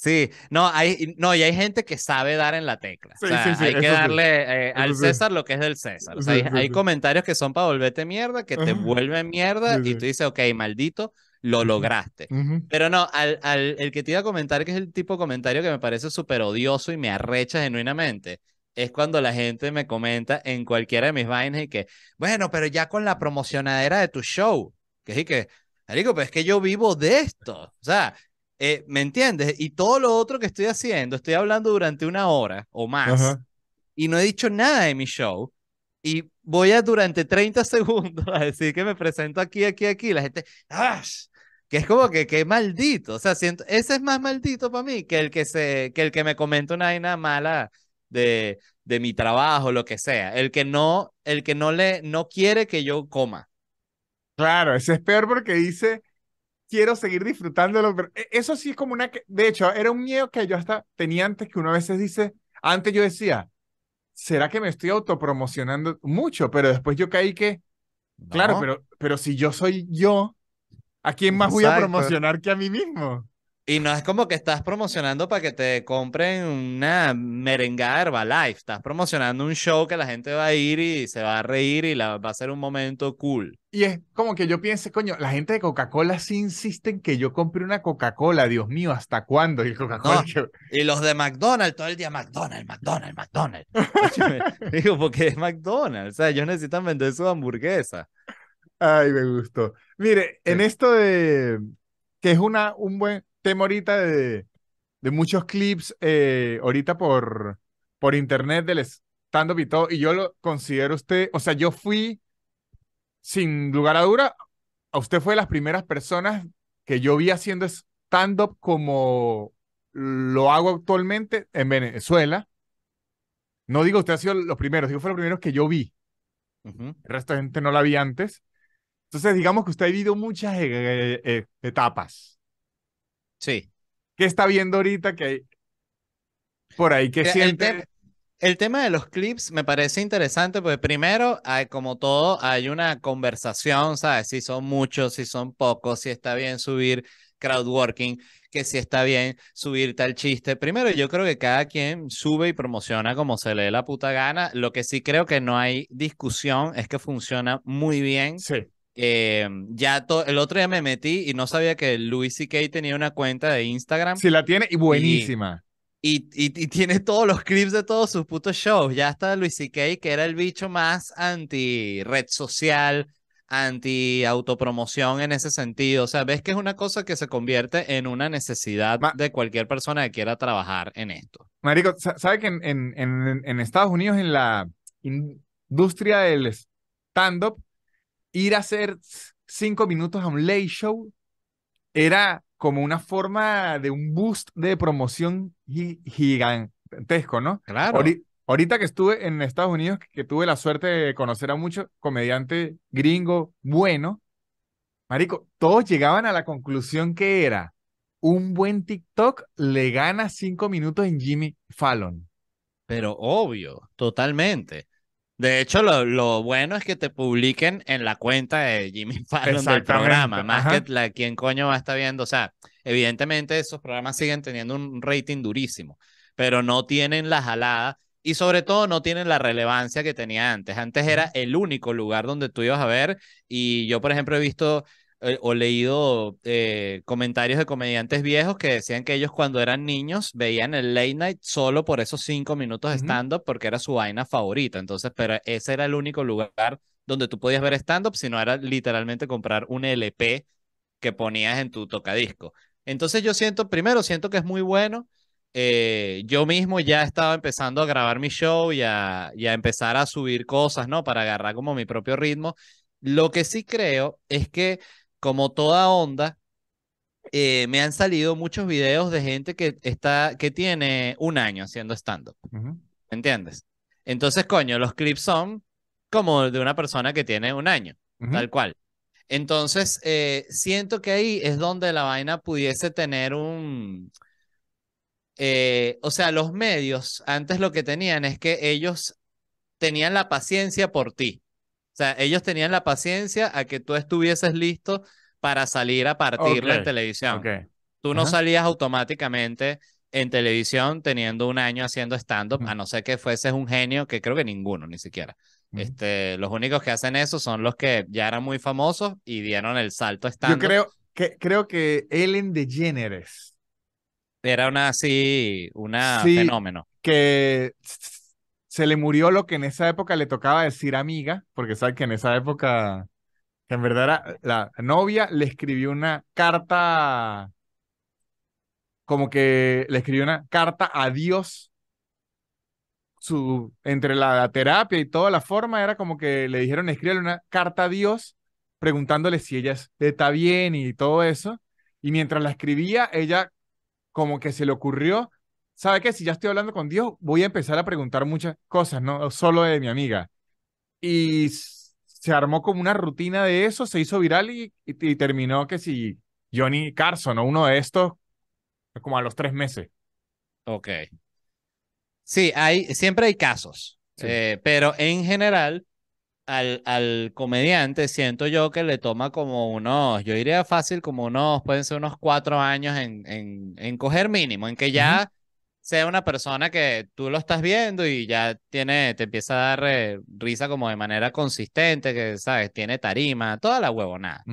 Sí, no, hay, no, y hay gente que sabe dar en la tecla. hay que darle eh, al César lo que es del César. O sea, hay, comentarios que son para volverte mierda, que te vuelven mierda y tú dices, ok, maldito, lo lograste. Pero no, al, el que te iba a comentar, que es el tipo de comentario que me parece súper odioso y me arrecha genuinamente, es cuando la gente me comenta en cualquiera de mis vainas y que, bueno, pero ya con la promocionadera de tu show, que sí, que, digo, pero es que yo vivo de esto. O sea, eh, ¿Me entiendes? Y todo lo otro que estoy haciendo, estoy hablando durante una hora o más y no he dicho nada de mi show y voy a durante 30 segundos a decir que me presento aquí, aquí, aquí. La gente, ¡ah! Que es como que qué maldito. O sea, siento, ese es más maldito para mí que el que, se, que, el que me comenta una vaina mala de, de mi trabajo, lo que sea. El que no, el que no le, no quiere que yo coma. Claro, ese es peor porque dice quiero seguir disfrutándolo. Pero e, eso sí es como una... de hecho, era un miedo que yo hasta tenía antes que uno a veces dice, antes yo decía, ¿será que me estoy autopromocionando mucho? Pero después yo caí que, claro, pero, pero si yo soy yo, ¿a quién más voy a promocionar que a mí mismo? Y no es como que estás promocionando para que te compren una merengada Herbalife. Estás promocionando un show que la gente va a ir y se va a reír y va a ser un momento cool. Y es como que yo piense, coño, la gente de Coca-Cola sí insiste en que yo compre una Coca-Cola. Dios mío, ¿hasta cuándo? Y, los de McDonald's todo el día, McDonald's, McDonald's, McDonald's. Digo, porque es McDonald's. O sea, ellos necesitan vender su hamburguesa. Ay, me gustó. Mire, en esto de que es una, un buen, tema ahorita de, muchos clips, eh, ahorita por, por internet del stand-up y todo, y yo lo considero usted, o sea, yo fui, sin lugar a duda, a usted fue de las primeras personas que yo vi haciendo stand-up como lo hago actualmente en Venezuela. No digo usted ha sido los primeros, digo fue los primeros que yo vi. El resto de gente no la vi antes. Entonces, digamos que usted ha vivido muchas eh, eh, etapas. Sí. ¿Qué está viendo ahorita que hay por ahí que siente? El, tema de los clips me parece interesante porque primero, hay, como todo, hay una conversación, ¿sabes? Si son muchos, si son pocos, si está bien subir crowdworking, que si está bien subir tal chiste. Primero, yo creo que cada quien sube y promociona como se le dé la puta gana. Lo que sí creo que no hay discusión es que funciona muy bien sí. Eh, ya el otro día me metí y no sabía que Luis C.K. tenía una cuenta de Instagram. Sí, la tiene y buenísima. Y, y, tiene todos los clips de todos sus putos shows. Ya está Luis C.K., que era el bicho más anti-red social, anti-autopromoción en ese sentido. O sea, ves que es una cosa que se convierte en una necesidad de cualquier persona que quiera trabajar en esto. Marico, ¿sabes que en, en Estados Unidos, en la industria del stand-up, ir a hacer cinco minutos a un late show era como una forma de un boost de promoción gigantesco, ¿no? Claro. ahorita que estuve en Estados Unidos, que tuve la suerte de conocer a muchos comediantes gringo bueno, Marico, todos llegaban a la conclusión que era un buen TikTok le gana cinco minutos en Jimmy Fallon. Pero obvio, totalmente. De hecho, lo, bueno es que te publiquen en la cuenta de Jimmy Fallon del programa, más que la, quien coño va a estar viendo. O sea, evidentemente esos programas siguen teniendo un rating durísimo, pero no tienen la jalada y sobre todo no tienen la relevancia que tenía antes. Antes era el único lugar donde tú ibas a ver y yo, por ejemplo, he visto eh, o leído eh, comentarios de comediantes viejos que decían que ellos cuando eran niños veían el late night solo por esos cinco minutos de stand-up porque era su vaina favorita. Entonces, pero ese era el único lugar donde tú podías ver stand-up, si no era literalmente comprar un LP que ponías en tu tocadisco. Entonces yo siento, primero, siento que es muy bueno. Eh, yo mismo ya estaba empezando a grabar mi show y a, y a empezar a subir cosas, ¿no? Para agarrar como mi propio ritmo. Lo que sí creo es que como toda onda, eh, me han salido muchos videos de gente que, está, que tiene un año haciendo stand-up. ¿Me entiendes? Entonces, coño, los clips son como de una persona que tiene un año, tal cual. Entonces, eh, siento que ahí es donde la vaina pudiese tener un... Eh, o sea, los medios antes lo que tenían es que ellos tenían la paciencia por ti. O sea, ellos tenían la paciencia a que tú estuvieses listo para salir a partir de en televisión. Tú no salías automáticamente en televisión teniendo un año haciendo stand-up, mm. a no ser que fueses un genio, que creo que ninguno, ni siquiera. este, los únicos que hacen eso son los que ya eran muy famosos y dieron el salto stand-up. Yo creo que, creo que Ellen DeGeneres. Era una así, una sí, fenómeno. Que se le murió lo que en esa época le tocaba decir amiga, porque sabe que en esa época, en verdad la novia, le escribió una carta, como que le escribió una carta a Dios. Su, entre la, terapia y toda la forma, era como que le dijeron, escribirle una carta a Dios preguntándole si ella está bien y todo eso. Y mientras la escribía, ella como que se le ocurrió ¿sabe qué? Si ya estoy hablando con Dios, voy a empezar a preguntar muchas cosas, no solo de mi amiga. Y se armó como una rutina de eso, se hizo viral y, terminó que si Johnny Carson o uno de estos, como a los tres meses. Ok. Sí, hay, siempre hay casos, eh, pero en general al, al comediante siento yo que le toma como unos, yo diría fácil como unos, pueden ser unos cuatro años en, en, en coger mínimo, en que ya sea una persona que tú lo estás viendo y ya tiene, te empieza a dar eh, risa como de manera consistente, que, ¿sabes? Tiene tarima, toda la huevonada.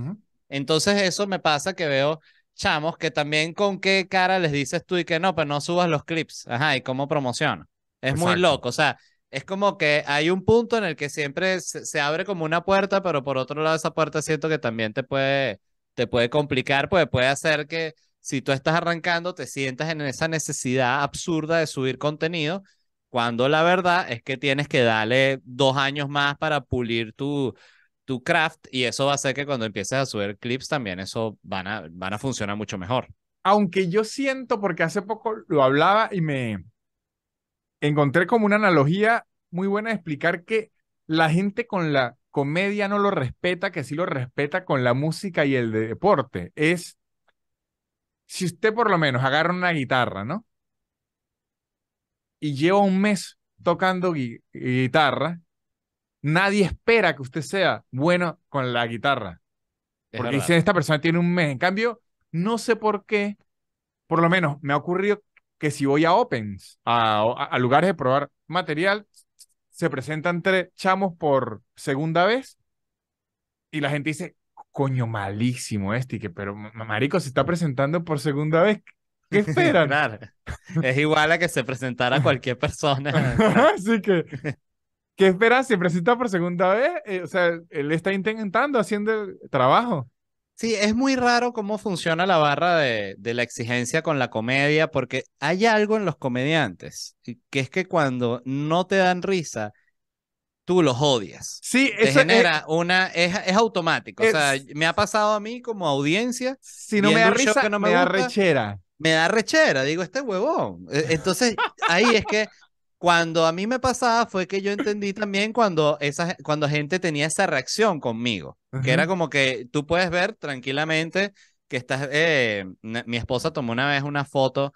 Entonces eso me pasa que veo chamos que también con qué cara les dices tú y que no, pero pues no subas los clips. Ajá, ¿y cómo promociona? Es muy loco, o sea, es como que hay un punto en el que siempre se, abre como una puerta, pero por otro lado esa puerta siento que también te puede, te puede complicar, pues puede hacer que si tú estás arrancando, te sientas en esa necesidad absurda de subir contenido, cuando la verdad es que tienes que darle dos años más para pulir tu, tu craft y eso va a hacer que cuando empieces a subir clips también eso van a, van a funcionar mucho mejor. Aunque yo siento, porque hace poco lo hablaba y me encontré como una analogía muy buena de explicar que la gente con la comedia no lo respeta, que sí lo respeta con la música y el deporte. Es si usted por lo menos agarra una guitarra, ¿no? Y lleva un mes tocando guitarra, nadie espera que usted sea bueno con la guitarra. porque dice, esta persona tiene un mes. En cambio, no sé por qué, por lo menos me ha ocurrido que si voy a Opens, a lugares de probar material, se presentan tres chamos por segunda vez y la gente dice, coño, malísimo este, que, pero Marico se está presentando por segunda vez. ¿Qué esperan? Es igual a que se presentara cualquier persona. Así que, ¿qué esperas? Se presenta por segunda vez, eh, o sea, él está intentando, haciendo el trabajo. Sí, es muy raro cómo funciona la barra de, la exigencia con la comedia, porque hay algo en los comediantes, que es que cuando no te dan risa, tú los odias. Sí, eh, genera es, una, es, es automático. o sea, me ha pasado a mí como audiencia. Si no me da risa, que no me, da rechera. Me da rechera, digo, este huevón. E, entonces, ahí es que cuando a mí me pasaba fue que yo entendí también cuando, esa, cuando gente tenía esa reacción conmigo, que era como que tú puedes ver tranquilamente que estás, eh, mi esposa tomó una vez una foto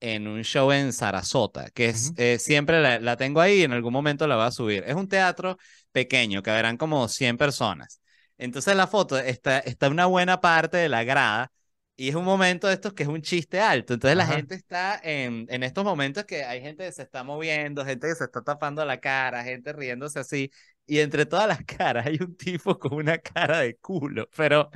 en un show en Sarasota, que es, eh, siempre la, tengo ahí y en algún momento la va a subir. Es un teatro pequeño, que verán como 100 personas. Entonces la foto está, está una buena parte de la grada y es un momento de estos que es un chiste alto. Entonces la gente está en, en estos momentos que hay gente que se está moviendo, gente que se está tapando la cara, gente riéndose así. Y entre todas las caras hay un tipo con una cara de culo, pero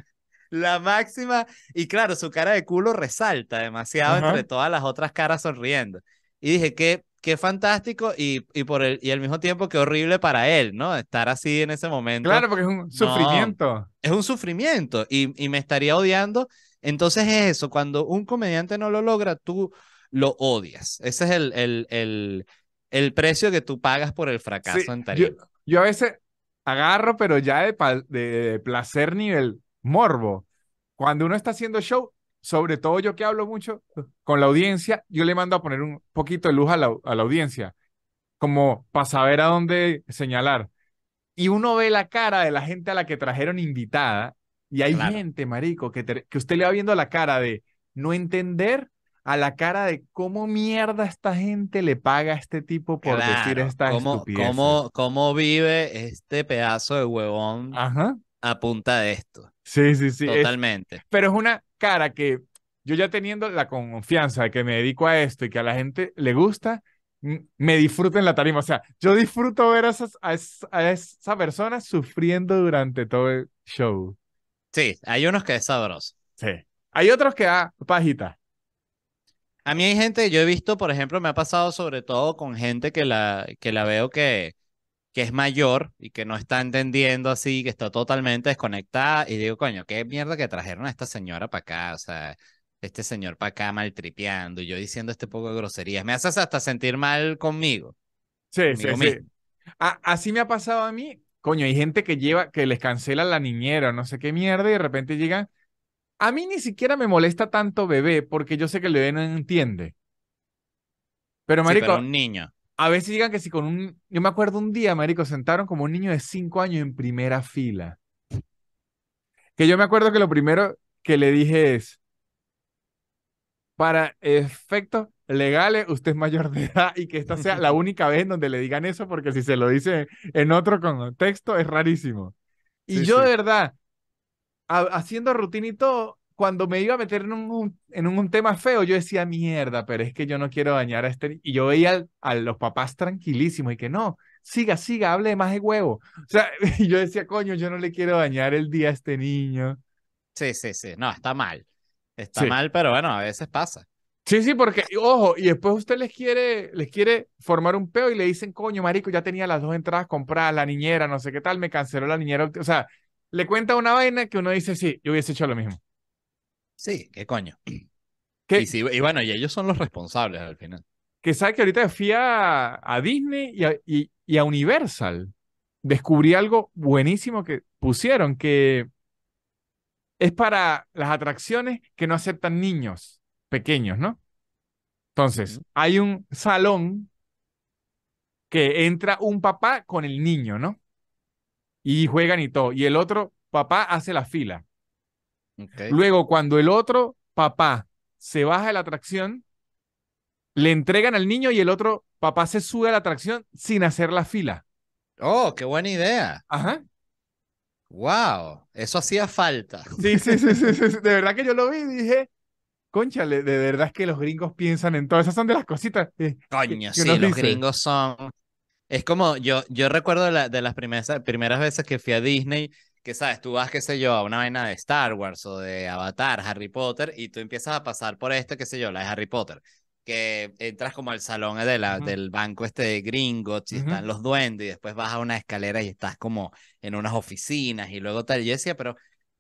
la máxima. Y claro, su cara de culo resalta demasiado entre todas las otras caras sonriendo. Y dije, qué, qué fantástico y, y, por el, y al mismo tiempo qué horrible para él, ¿no? Estar así en ese momento. Claro, porque es un sufrimiento. es un sufrimiento y, me estaría odiando. Entonces es eso, cuando un comediante no lo logra, tú lo odias. Ese es el, el, el, el precio que tú pagas por el fracaso sí, en yo, yo, a veces agarro, pero ya de, de placer nivel morbo. Cuando uno está haciendo show, sobre todo yo que hablo mucho con la audiencia, yo le mando a poner un poquito de luz a la, audiencia, como para saber a dónde señalar. Y uno ve la cara de la gente a la que trajeron invitada, y hay gente, marico, que, que usted le va viendo la cara de no entender a la cara de cómo mierda esta gente le paga a este tipo por decir esta cómo, Cómo, cómo, vive este pedazo de huevón Ajá a de esto. Sí, sí, sí. Totalmente. pero es una cara que yo ya teniendo la confianza de que me dedico a esto y que a la gente le gusta, me disfruto en la tarima. O sea, yo disfruto ver a, esas, a, esa, persona sufriendo durante todo el show. Sí, hay unos que es sabroso. Sí. Hay otros que da pajita. A mí hay gente, yo he visto, por ejemplo, me ha pasado sobre todo con gente que la, que la veo que, que es mayor y que no está entendiendo así, que está totalmente desconectada. Y digo, coño, qué mierda que trajeron a esta señora para acá, o sea, este señor para acá maltripeando y yo diciendo este poco de groserías. Me haces hasta sentir mal conmigo. Sí, sí, sí. así me ha pasado a mí. Coño, hay gente que lleva, que les cancela la niñera, no sé qué mierda, y de repente llegan. A mí ni siquiera me molesta tanto bebé, porque yo sé que el bebé no entiende. Pero, marico. un niño a veces digan que si con un, yo me acuerdo un día, Marico, sentaron como un niño de cinco años en primera fila. Que yo me acuerdo que lo primero que le dije es, para efectos legales, usted es mayor de edad y que esta sea la única vez en donde le digan eso, porque si se lo dice en otro contexto es rarísimo. Y yo de verdad, haciendo rutinito cuando me iba a meter en un, en un tema feo, yo decía, mierda, pero es que yo no quiero dañar a este. Y yo veía a los papás tranquilísimos y que no, siga, siga, hable más de huevo. O sea, yo decía, coño, yo no le quiero dañar el día a este niño. Sí, sí, sí, no, está mal. Está mal, pero bueno, a veces pasa. Sí, sí, porque, ojo, y después usted les quiere, les quiere formar un peo y le dicen, coño, marico, ya tenía las dos entradas compradas, la niñera, no sé qué tal, me canceló la niñera. O sea, le cuenta una vaina que uno dice, sí, yo hubiese hecho lo mismo. Sí, qué coño. y, bueno, y ellos son los responsables al final. Que sabe que ahorita fui a, Disney y a, y a, Universal. Descubrí algo buenísimo que pusieron, que es para las atracciones que no aceptan niños pequeños, ¿no? Entonces, hay un salón que entra un papá con el niño, ¿no? Y juegan y todo. Y el otro papá hace la fila. Luego, cuando el otro papá se baja de la atracción, le entregan al niño y el otro papá se sube a la atracción sin hacer la fila. Oh, qué buena idea. Ajá. Wow, eso hacía falta. Sí, sí, sí, sí, sí. de verdad que yo lo vi y dije, concha, de verdad es que los gringos piensan en todo, esas son de las cositas. Eh, Coño, sí, los gringos son... Es como, yo, yo recuerdo de las primeras, primeras veces que fui a Disney que sabes, tú vas, qué sé yo, a una vaina de Star Wars o de Avatar, Harry Potter, y tú empiezas a pasar por esto, qué sé yo, la de Harry Potter, que entras como al salón de la, del banco este de Gringotts y están los duendes, y después vas a una escalera y estás como en unas oficinas y luego tal. Y decía, pero,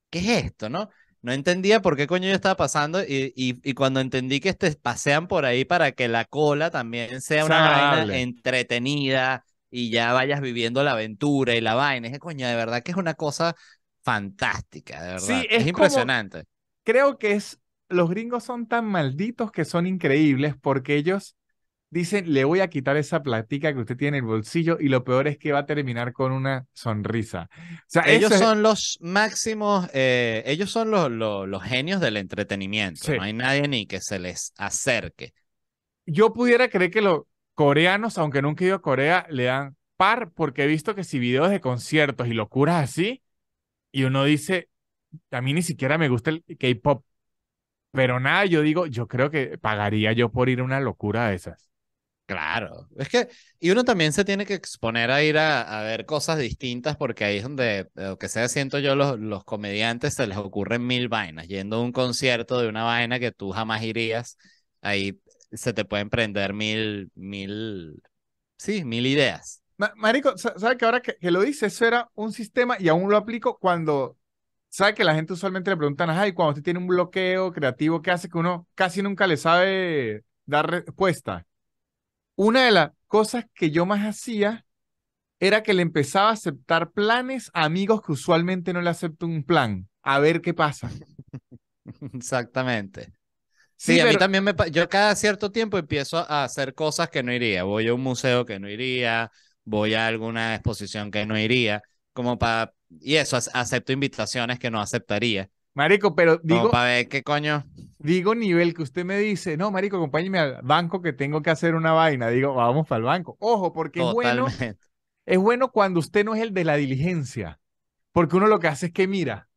¿qué es esto, no? No entendía por qué coño yo estaba pasando y, y cuando entendí que este, pasean por ahí para que la cola también sea una vaina entretenida, y ya vayas viviendo la aventura y la vaina. Es que, coño, de verdad que es una cosa fantástica, de verdad. es, impresionante. creo que es, los gringos son tan malditos que son increíbles porque ellos dicen, le voy a quitar esa platica que usted tiene en el bolsillo y lo peor es que va a terminar con una sonrisa. O sea, ellos son los máximos, eh, ellos son los, los, genios del entretenimiento. No hay nadie ni que se les acerque. Yo pudiera creer que lo, coreanos, aunque nunca he ido a Corea, le dan par porque he visto que si videos de conciertos y locuras así, y uno dice, a mí ni siquiera me gusta el K-pop, pero nada, yo digo, yo creo que pagaría yo por ir a una locura de esas. Claro, es que, y uno también se tiene que exponer a ir a, ver cosas distintas porque ahí es donde, lo que sea, siento yo, los, los comediantes se les ocurren mil vainas, yendo a un concierto de una vaina que tú jamás irías, ahí se te pueden prender mil, mil, sí, mil ideas. Marico, ¿sabes que ahora que, lo dice, eso era un sistema y aún lo aplico cuando, ¿sabes que la gente usualmente le preguntan, ay, cuando usted tiene un bloqueo creativo, ¿qué hace que uno casi nunca le sabe dar respuesta? Una de las cosas que yo más hacía era que le empezaba a aceptar planes a amigos que usualmente no le acepto un plan, a ver qué pasa. Exactamente. Sí, a mí también me yo cada cierto tiempo empiezo a hacer cosas que no iría. Voy a un museo que no iría, voy a alguna exposición que no iría, como para y eso acepto invitaciones que no aceptaría. Marico, pero digo como para ver qué coño. Digo nivel que usted me dice, no, marico, acompáñeme al banco que tengo que hacer una vaina. Digo, vamos para el banco. Ojo, porque es bueno. Es bueno cuando usted no es el de la diligencia, porque uno lo que hace es que mira.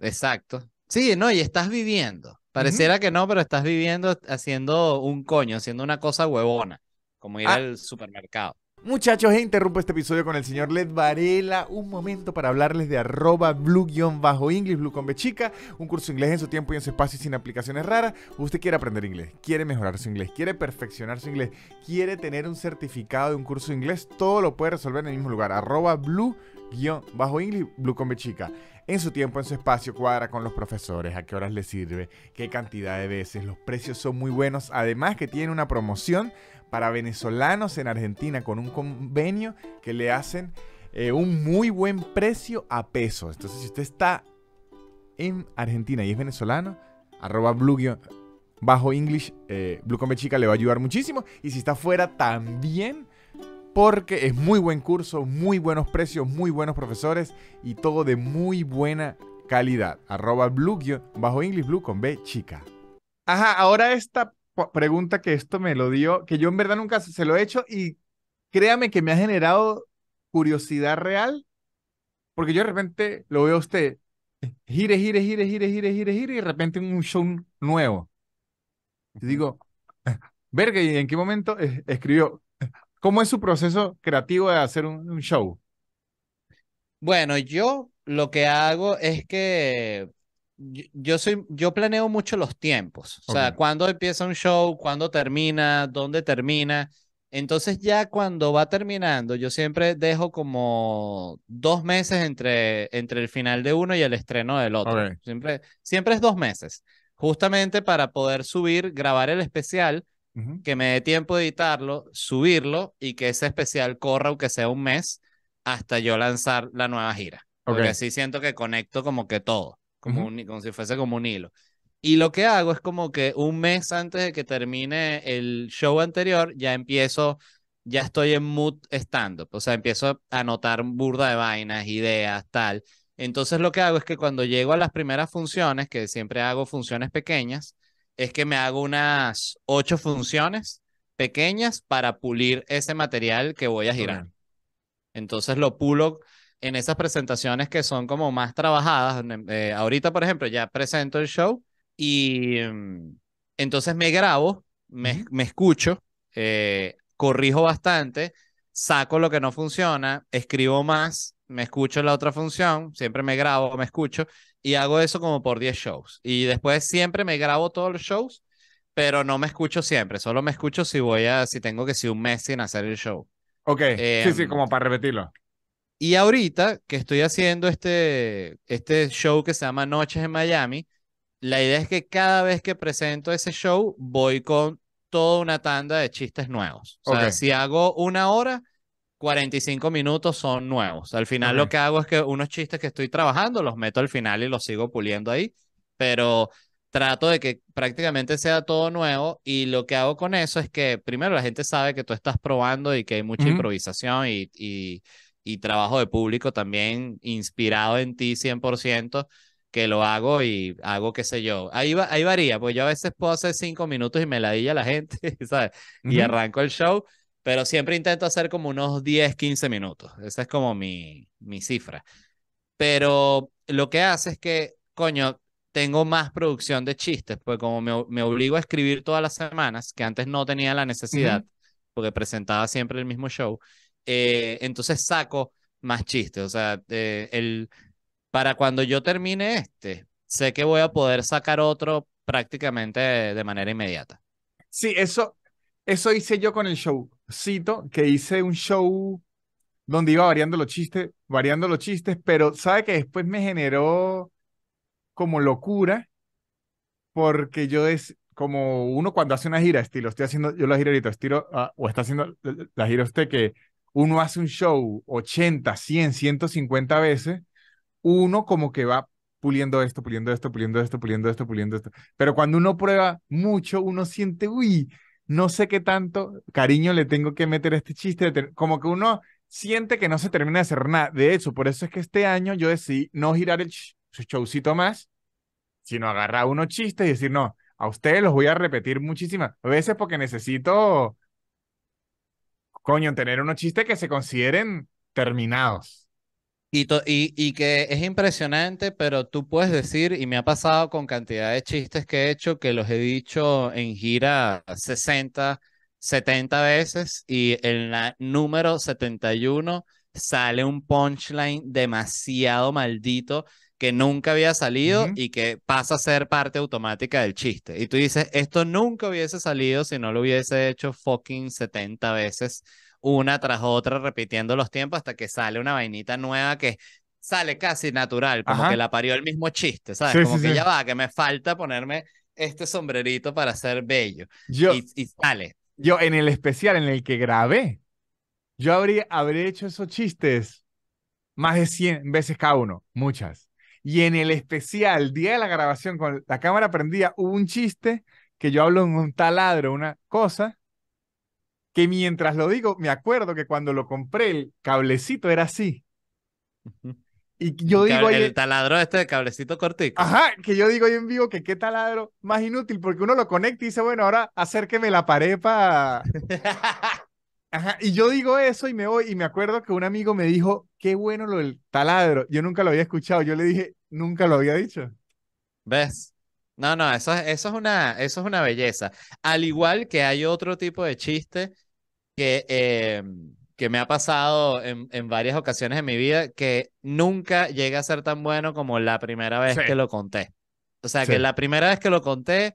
Exacto. Sí, no, y estás viviendo. Pareciera que no, pero estás viviendo haciendo un coño, haciendo una cosa huevona, como ir ah. al supermercado. Muchachos, interrumpo este episodio con el señor Led Varela. Un momento para hablarles de arroba blue-english, blue con Un curso inglés en su tiempo y en su espacio y sin aplicaciones raras. Usted quiere aprender inglés, quiere mejorar su inglés, quiere perfeccionar su inglés, quiere tener un certificado de un curso inglés. Todo lo puede resolver en el mismo lugar. Arroba blue guión bajo English Blue Combe Chica. En su tiempo, en su espacio, cuadra con los profesores, a qué horas le sirve, qué cantidad de veces, los precios son muy buenos, además que tiene una promoción para venezolanos en Argentina con un convenio que le hacen eh, un muy buen precio a pesos. Entonces, si usted está en Argentina y es venezolano, arroba bajo English, eh, Blue Chica le va a ayudar muchísimo. Y si está fuera, también porque es muy buen curso, muy buenos precios, muy buenos profesores y todo de muy buena calidad. Arroba blue bajo English Blue con B chica. Ajá, ahora esta pregunta que esto me lo dio, que yo en verdad nunca se lo he hecho y créame que me ha generado curiosidad real, porque yo de repente lo veo a usted, gire, gire, gire, gire, gire, gire, gire, y de repente un show nuevo. Y digo, verga, ¿y en qué momento escribió ¿Cómo es su proceso creativo de hacer un, show? Bueno, yo lo que hago es que yo soy, yo planeo mucho los tiempos, o sea, cuándo empieza un show, cuándo termina, dónde termina. Entonces ya cuando va terminando, yo siempre dejo como dos meses entre, entre el final de uno y el estreno del otro. Siempre, siempre es dos meses, justamente para poder subir, grabar el especial que me dé tiempo de editarlo, subirlo y que ese especial corra, aunque sea un mes, hasta yo lanzar la nueva gira. Porque así siento que conecto como que todo, como, como si fuese como un hilo. Y lo que hago es como que un mes antes de que termine el show anterior, ya empiezo, ya estoy en mood estando, O sea, empiezo a anotar burda de vainas, ideas, tal. Entonces lo que hago es que cuando llego a las primeras funciones, que siempre hago funciones pequeñas, es que me hago unas ocho funciones pequeñas para pulir ese material que voy a girar. Entonces lo pulo en esas presentaciones que son como más trabajadas. Eh, ahorita, por ejemplo, ya presento el show y mm, entonces me grabo, me, escucho, eh, corrijo bastante, saco lo que no funciona, escribo más, me escucho la otra función, siempre me grabo, me escucho y hago eso como por 10 shows. Y después siempre me grabo todos los shows, pero no me escucho siempre, solo me escucho si voy a, si tengo que si un mes sin hacer el show. Ok, sí, sí, em, como para repetirlo. Y ahorita que estoy haciendo este, este show que se llama Noches en Miami, la idea es que cada vez que presento ese show voy con toda una tanda de chistes nuevos. O sea, si hago una hora, 45 minutos son nuevos. Al final lo que hago es que unos chistes que estoy trabajando los meto al final y los sigo puliendo ahí, pero trato de que prácticamente sea todo nuevo y lo que hago con eso es que primero la gente sabe que tú estás probando y que hay mucha improvisación y, y, trabajo de público también inspirado en ti 100% que lo hago y hago qué sé yo. Ahí, va, ahí varía, pues yo a veces puedo hacer cinco minutos y me ladilla la gente, ¿sabes? Y arranco el show pero siempre intento hacer como unos 10, 15 minutos. Esa es como mi, mi cifra. Pero lo que hace es que, coño, tengo más producción de chistes, pues como me, me, obligo a escribir todas las semanas, que antes no tenía la necesidad, porque presentaba siempre el mismo show, eh, entonces saco más chistes. O sea, eh, el, para cuando yo termine este, sé que voy a poder sacar otro prácticamente de, de manera inmediata. Sí, eso, eso hice yo con el show cito que hice un show donde iba variando los chistes, variando los chistes, pero sabe que después me generó como locura porque yo es como uno cuando hace una gira, estilo, estoy haciendo yo la gira ahorita, estilo, ah, o está haciendo la gira usted que uno hace un show 80, 100, 150 veces, uno como que va puliendo esto, puliendo esto, puliendo esto, puliendo esto, puliendo esto. Pero cuando uno prueba mucho, uno siente, uy, no sé qué tanto cariño le tengo que meter a este chiste, como que uno siente que no se termina de hacer nada. De eso. por eso es que este año yo decidí no girar el showcito más, sino agarrar unos chistes y decir, no, a ustedes los voy a repetir muchísimas veces porque necesito, coño, tener unos chistes que se consideren terminados. Y, y, que es impresionante, pero tú puedes decir, y me ha pasado con cantidad de chistes que he hecho, que los he dicho en gira 60, 70 veces, y en la número 71 sale un punchline demasiado maldito que nunca había salido y que pasa a ser parte automática del chiste. Y tú dices, esto nunca hubiese salido si no lo hubiese hecho fucking 70 veces una tras otra repitiendo los tiempos hasta que sale una vainita nueva que sale casi natural, como que la parió el mismo chiste, ¿sabes? como que ya va, que me falta ponerme este sombrerito para ser bello. Yo, y, sale. Yo en el especial en el que grabé, yo habría, habré hecho esos chistes más de 100 veces cada uno, muchas. Y en el especial, día de la grabación, con la cámara prendida, hubo un chiste que yo hablo en un taladro, una cosa, que mientras lo digo, me acuerdo que cuando lo compré, el cablecito era así. Y yo digo. el taladro este de cablecito cortico. Ajá, que yo digo hoy en vivo que qué taladro más inútil, porque uno lo conecta y dice, bueno, ahora acérqueme la pared para. Ajá, y yo digo eso y me voy. Y me acuerdo que un amigo me dijo, qué bueno lo del taladro. Yo nunca lo había escuchado. Yo le dije, nunca lo había dicho. ¿Ves? No, no, eso, eso, es una, eso es una belleza. Al igual que hay otro tipo de chiste que, eh, que me ha pasado en, varias ocasiones en mi vida que nunca llega a ser tan bueno como la primera vez que lo conté. O sea, que la primera vez que lo conté,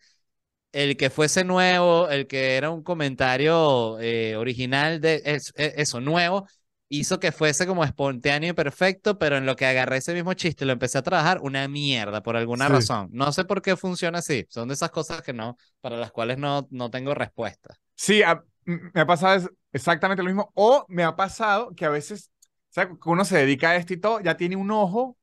el que fuese nuevo, el que era un comentario eh, original de e, eso, nuevo, hizo que fuese como espontáneo y perfecto, pero en lo que agarré ese mismo chiste y lo empecé a trabajar, una mierda, por alguna razón. No sé por qué funciona así. Son de esas cosas que no, para las cuales no, no tengo respuesta. Sí, me ha pasado exactamente lo mismo. O me ha pasado que a veces, o sea, uno se dedica a esto y todo, ya tiene un ojo,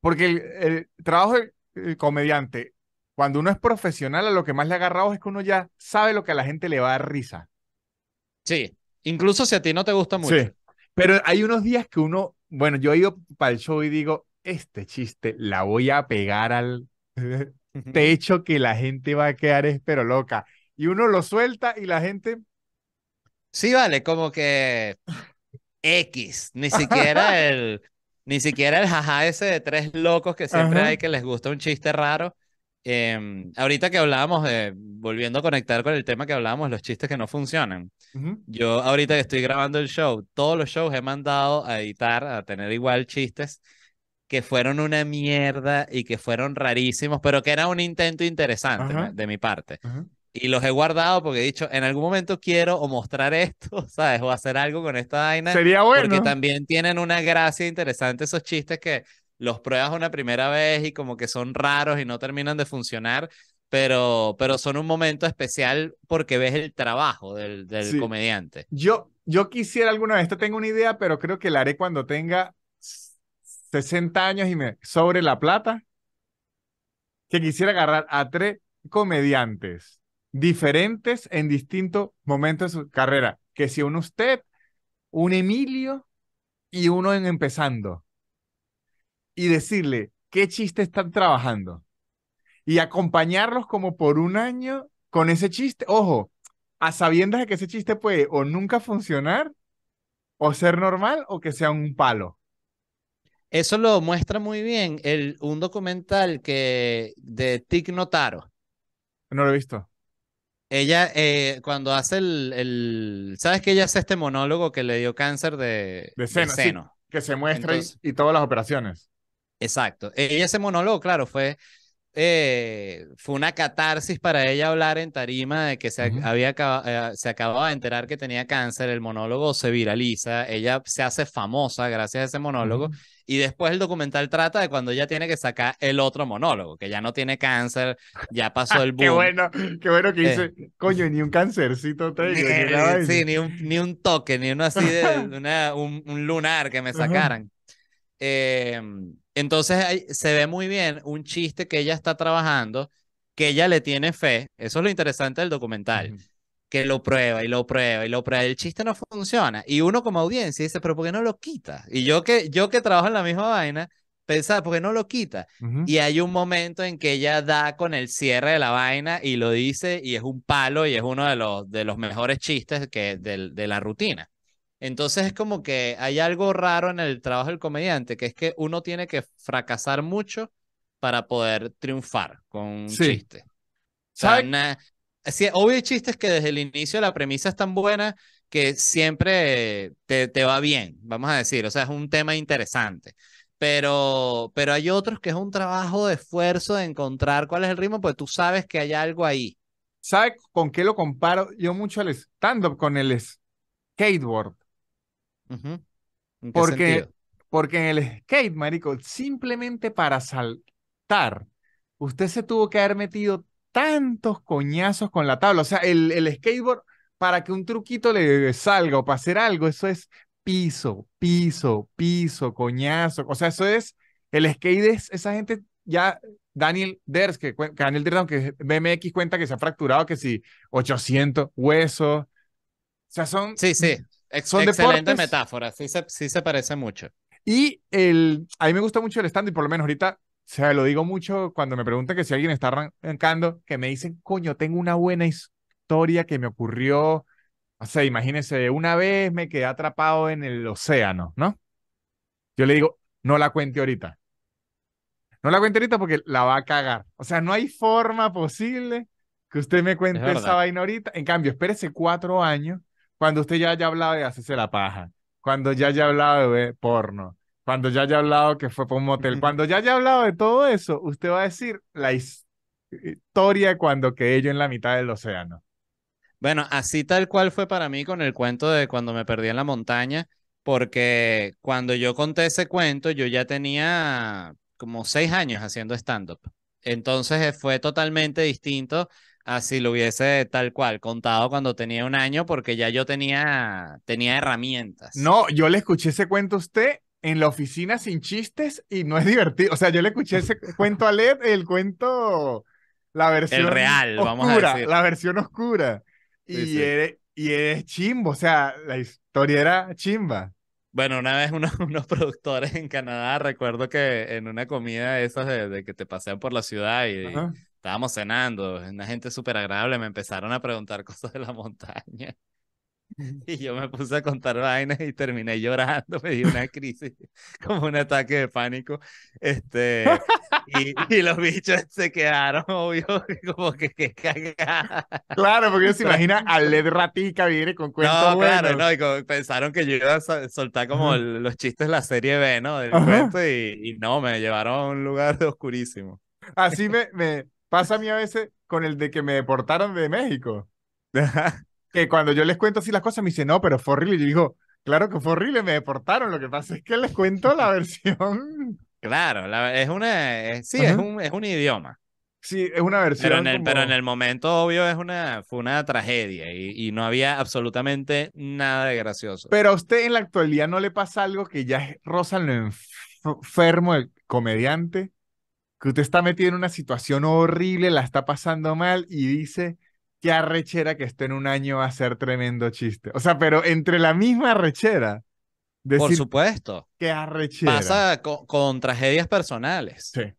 porque el, trabajo del comediante, cuando uno es profesional, a lo que más le ha agarrado es que uno ya sabe lo que a la gente le va a dar risa. Sí, incluso si a ti no te gusta mucho. Sí. Pero hay unos días que uno, bueno, yo he ido para el show y digo, este chiste la voy a pegar al techo que la gente va a quedar espero loca. Y uno lo suelta y la gente... Sí, vale, como que X, ni siquiera el... Ni siquiera el jaja ese de tres locos que siempre hay que les gusta un chiste raro. Em, ahorita que hablábamos de, volviendo a conectar con el tema que hablábamos, los chistes que no funcionan. Yo ahorita que estoy grabando el show, todos los shows he mandado a editar, a tener igual chistes que fueron una mierda y que fueron rarísimos, pero que era un intento interesante de mi parte. Y los he guardado porque he dicho, en algún momento quiero o mostrar esto, ¿sabes? O hacer algo con esta vaina. Sería bueno. Porque también tienen una gracia interesante esos chistes que los pruebas una primera vez y como que son raros y no terminan de funcionar, pero, pero son un momento especial porque ves el trabajo del, del comediante. Yo, yo quisiera alguna vez, tengo una idea, pero creo que la haré cuando tenga 60 años y me sobre la plata, que quisiera agarrar a tres comediantes diferentes en distintos momentos de su carrera, que si un usted, un Emilio y uno en empezando y decirle qué chiste están trabajando y acompañarlos como por un año con ese chiste. Ojo, a sabiendas de que ese chiste puede o nunca funcionar, o ser normal, o que sea un palo. Eso lo muestra muy bien el, un documental que, de Tic Notaro. No lo he visto. Ella, eh, cuando hace el, ¿Sabes que ella hace este monólogo que le dio cáncer de, seno? que se muestra y todas las operaciones. Exacto. Ella ese monólogo, claro, fue, eh, fue una catarsis para ella hablar en tarima de que se, había, eh, se acababa de enterar que tenía cáncer, el monólogo se viraliza, ella se hace famosa gracias a ese monólogo y después el documental trata de cuando ella tiene que sacar el otro monólogo, que ya no tiene cáncer, ya pasó el boom. qué bueno, qué bueno que eh. dice, coño, ni un cancercito ni, Sí, ni un, ni un toque, ni uno así de una, un, lunar que me sacaran. Eh... Entonces se ve muy bien un chiste que ella está trabajando, que ella le tiene fe. Eso es lo interesante del documental. Que lo prueba y lo prueba y lo prueba. El chiste no funciona. Y uno como audiencia dice, pero ¿por qué no lo quita? Y yo que, yo que trabajo en la misma vaina, pensaba, ¿por qué no lo quita? Y hay un momento en que ella da con el cierre de la vaina y lo dice y es un palo y es uno de los, de los mejores chistes que, de la rutina. Entonces es como que hay algo raro en el trabajo del comediante, que es que uno tiene que fracasar mucho para poder triunfar con un chiste. chistes que desde el inicio la premisa es tan buena que siempre te, va bien, vamos a decir, o sea, es un tema interesante. Pero, pero hay otros que es un trabajo de esfuerzo de encontrar cuál es el ritmo, porque tú sabes que hay algo ahí. ¿Sabes con qué lo comparo yo mucho al stand-up? Con el skateboard porque, porque en el skate, marico, simplemente para saltar, usted se tuvo que haber metido tantos coñazos con la tabla. O sea, el, el skateboard, para que un truquito le salga o para hacer algo, eso es piso, piso, piso, coñazo. O sea, eso es, el skate es, esa gente ya, Daniel Ders, que, que Daniel Ders, aunque BMX cuenta que se ha fracturado, que si, 800 huesos. O sea, son... Sí, sí. Eh, son Excelente metáfora, sí se, sí parece mucho. Y el, a mí me gusta mucho el stand y por lo menos ahorita o sea, lo digo mucho cuando me preguntan que si alguien está arrancando, que me dicen, coño, tengo una buena historia que me ocurrió. O sea, imagínense, una vez me quedé atrapado en el océano, ¿no? Yo le digo, no la cuente ahorita. No la cuente ahorita porque la va a cagar. O sea, no hay forma posible que usted me cuente esa vaina ahorita. En cambio, espérese cuatro años cuando usted ya haya hablado de hacerse la paja, cuando ya haya hablado de porno, cuando ya haya hablado que fue por un motel, cuando ya haya hablado de todo eso, usted va a decir la historia cuando quedé yo en la mitad del océano. Bueno, así tal cual fue para mí con el cuento de cuando me perdí en la montaña, porque cuando yo conté ese cuento, yo ya tenía como seis años haciendo stand-up. Entonces eh, fue totalmente distinto así lo hubiese tal cual contado cuando tenía un año porque ya yo tenía, tenía herramientas. No, yo le escuché ese cuento a usted en la oficina sin chistes y no es divertido. O sea, yo le escuché ese cuento a Led, el cuento, la versión el real, oscura, vamos a decir. la versión oscura. Y, Eres, y eres chimbo, o sea, la historia era chimba. Bueno, una vez unos, unos, productores en Canadá, recuerdo que en una comida de esas de que te pasean por la ciudad y, estábamos cenando, una gente súper agradable, me empezaron a preguntar cosas de la montaña. Y yo me puse a contar vainas y terminé llorando, me dio una crisis, como un ataque de pánico. Este, y, los bichos se quedaron, obvio, como que, que Claro, porque se imagina a Led Ratica viene con cuentos No, claro, no, y pensaron que yo iba a soltar como los chistes de la serie B, ¿no? Del y, no, me llevaron a un lugar oscurísimo. Así me, me, Pasa a mí a veces con el de que me deportaron de México. que cuando yo les cuento así las cosas, me dicen, no, pero fue horrible. Y yo digo, claro que fue horrible, me deportaron. Lo que pasa es que les cuento la versión. Claro, es una, eh, sí, es, un, es un idioma. Sí, es una versión. Pero en el, momento, obvio, es una, fue una tragedia y, no había absolutamente nada de gracioso. Pero a usted en la actualidad no le pasa algo que ya es Rosa lo enfermo, el comediante que usted está metido en una situación horrible, la está pasando mal y dice, qué arrechera que esto en un año va a ser tremendo chiste. O sea, pero entre la misma arrechera. Por supuesto. Qué arrechera. Pasa con, tragedias personales. Sí.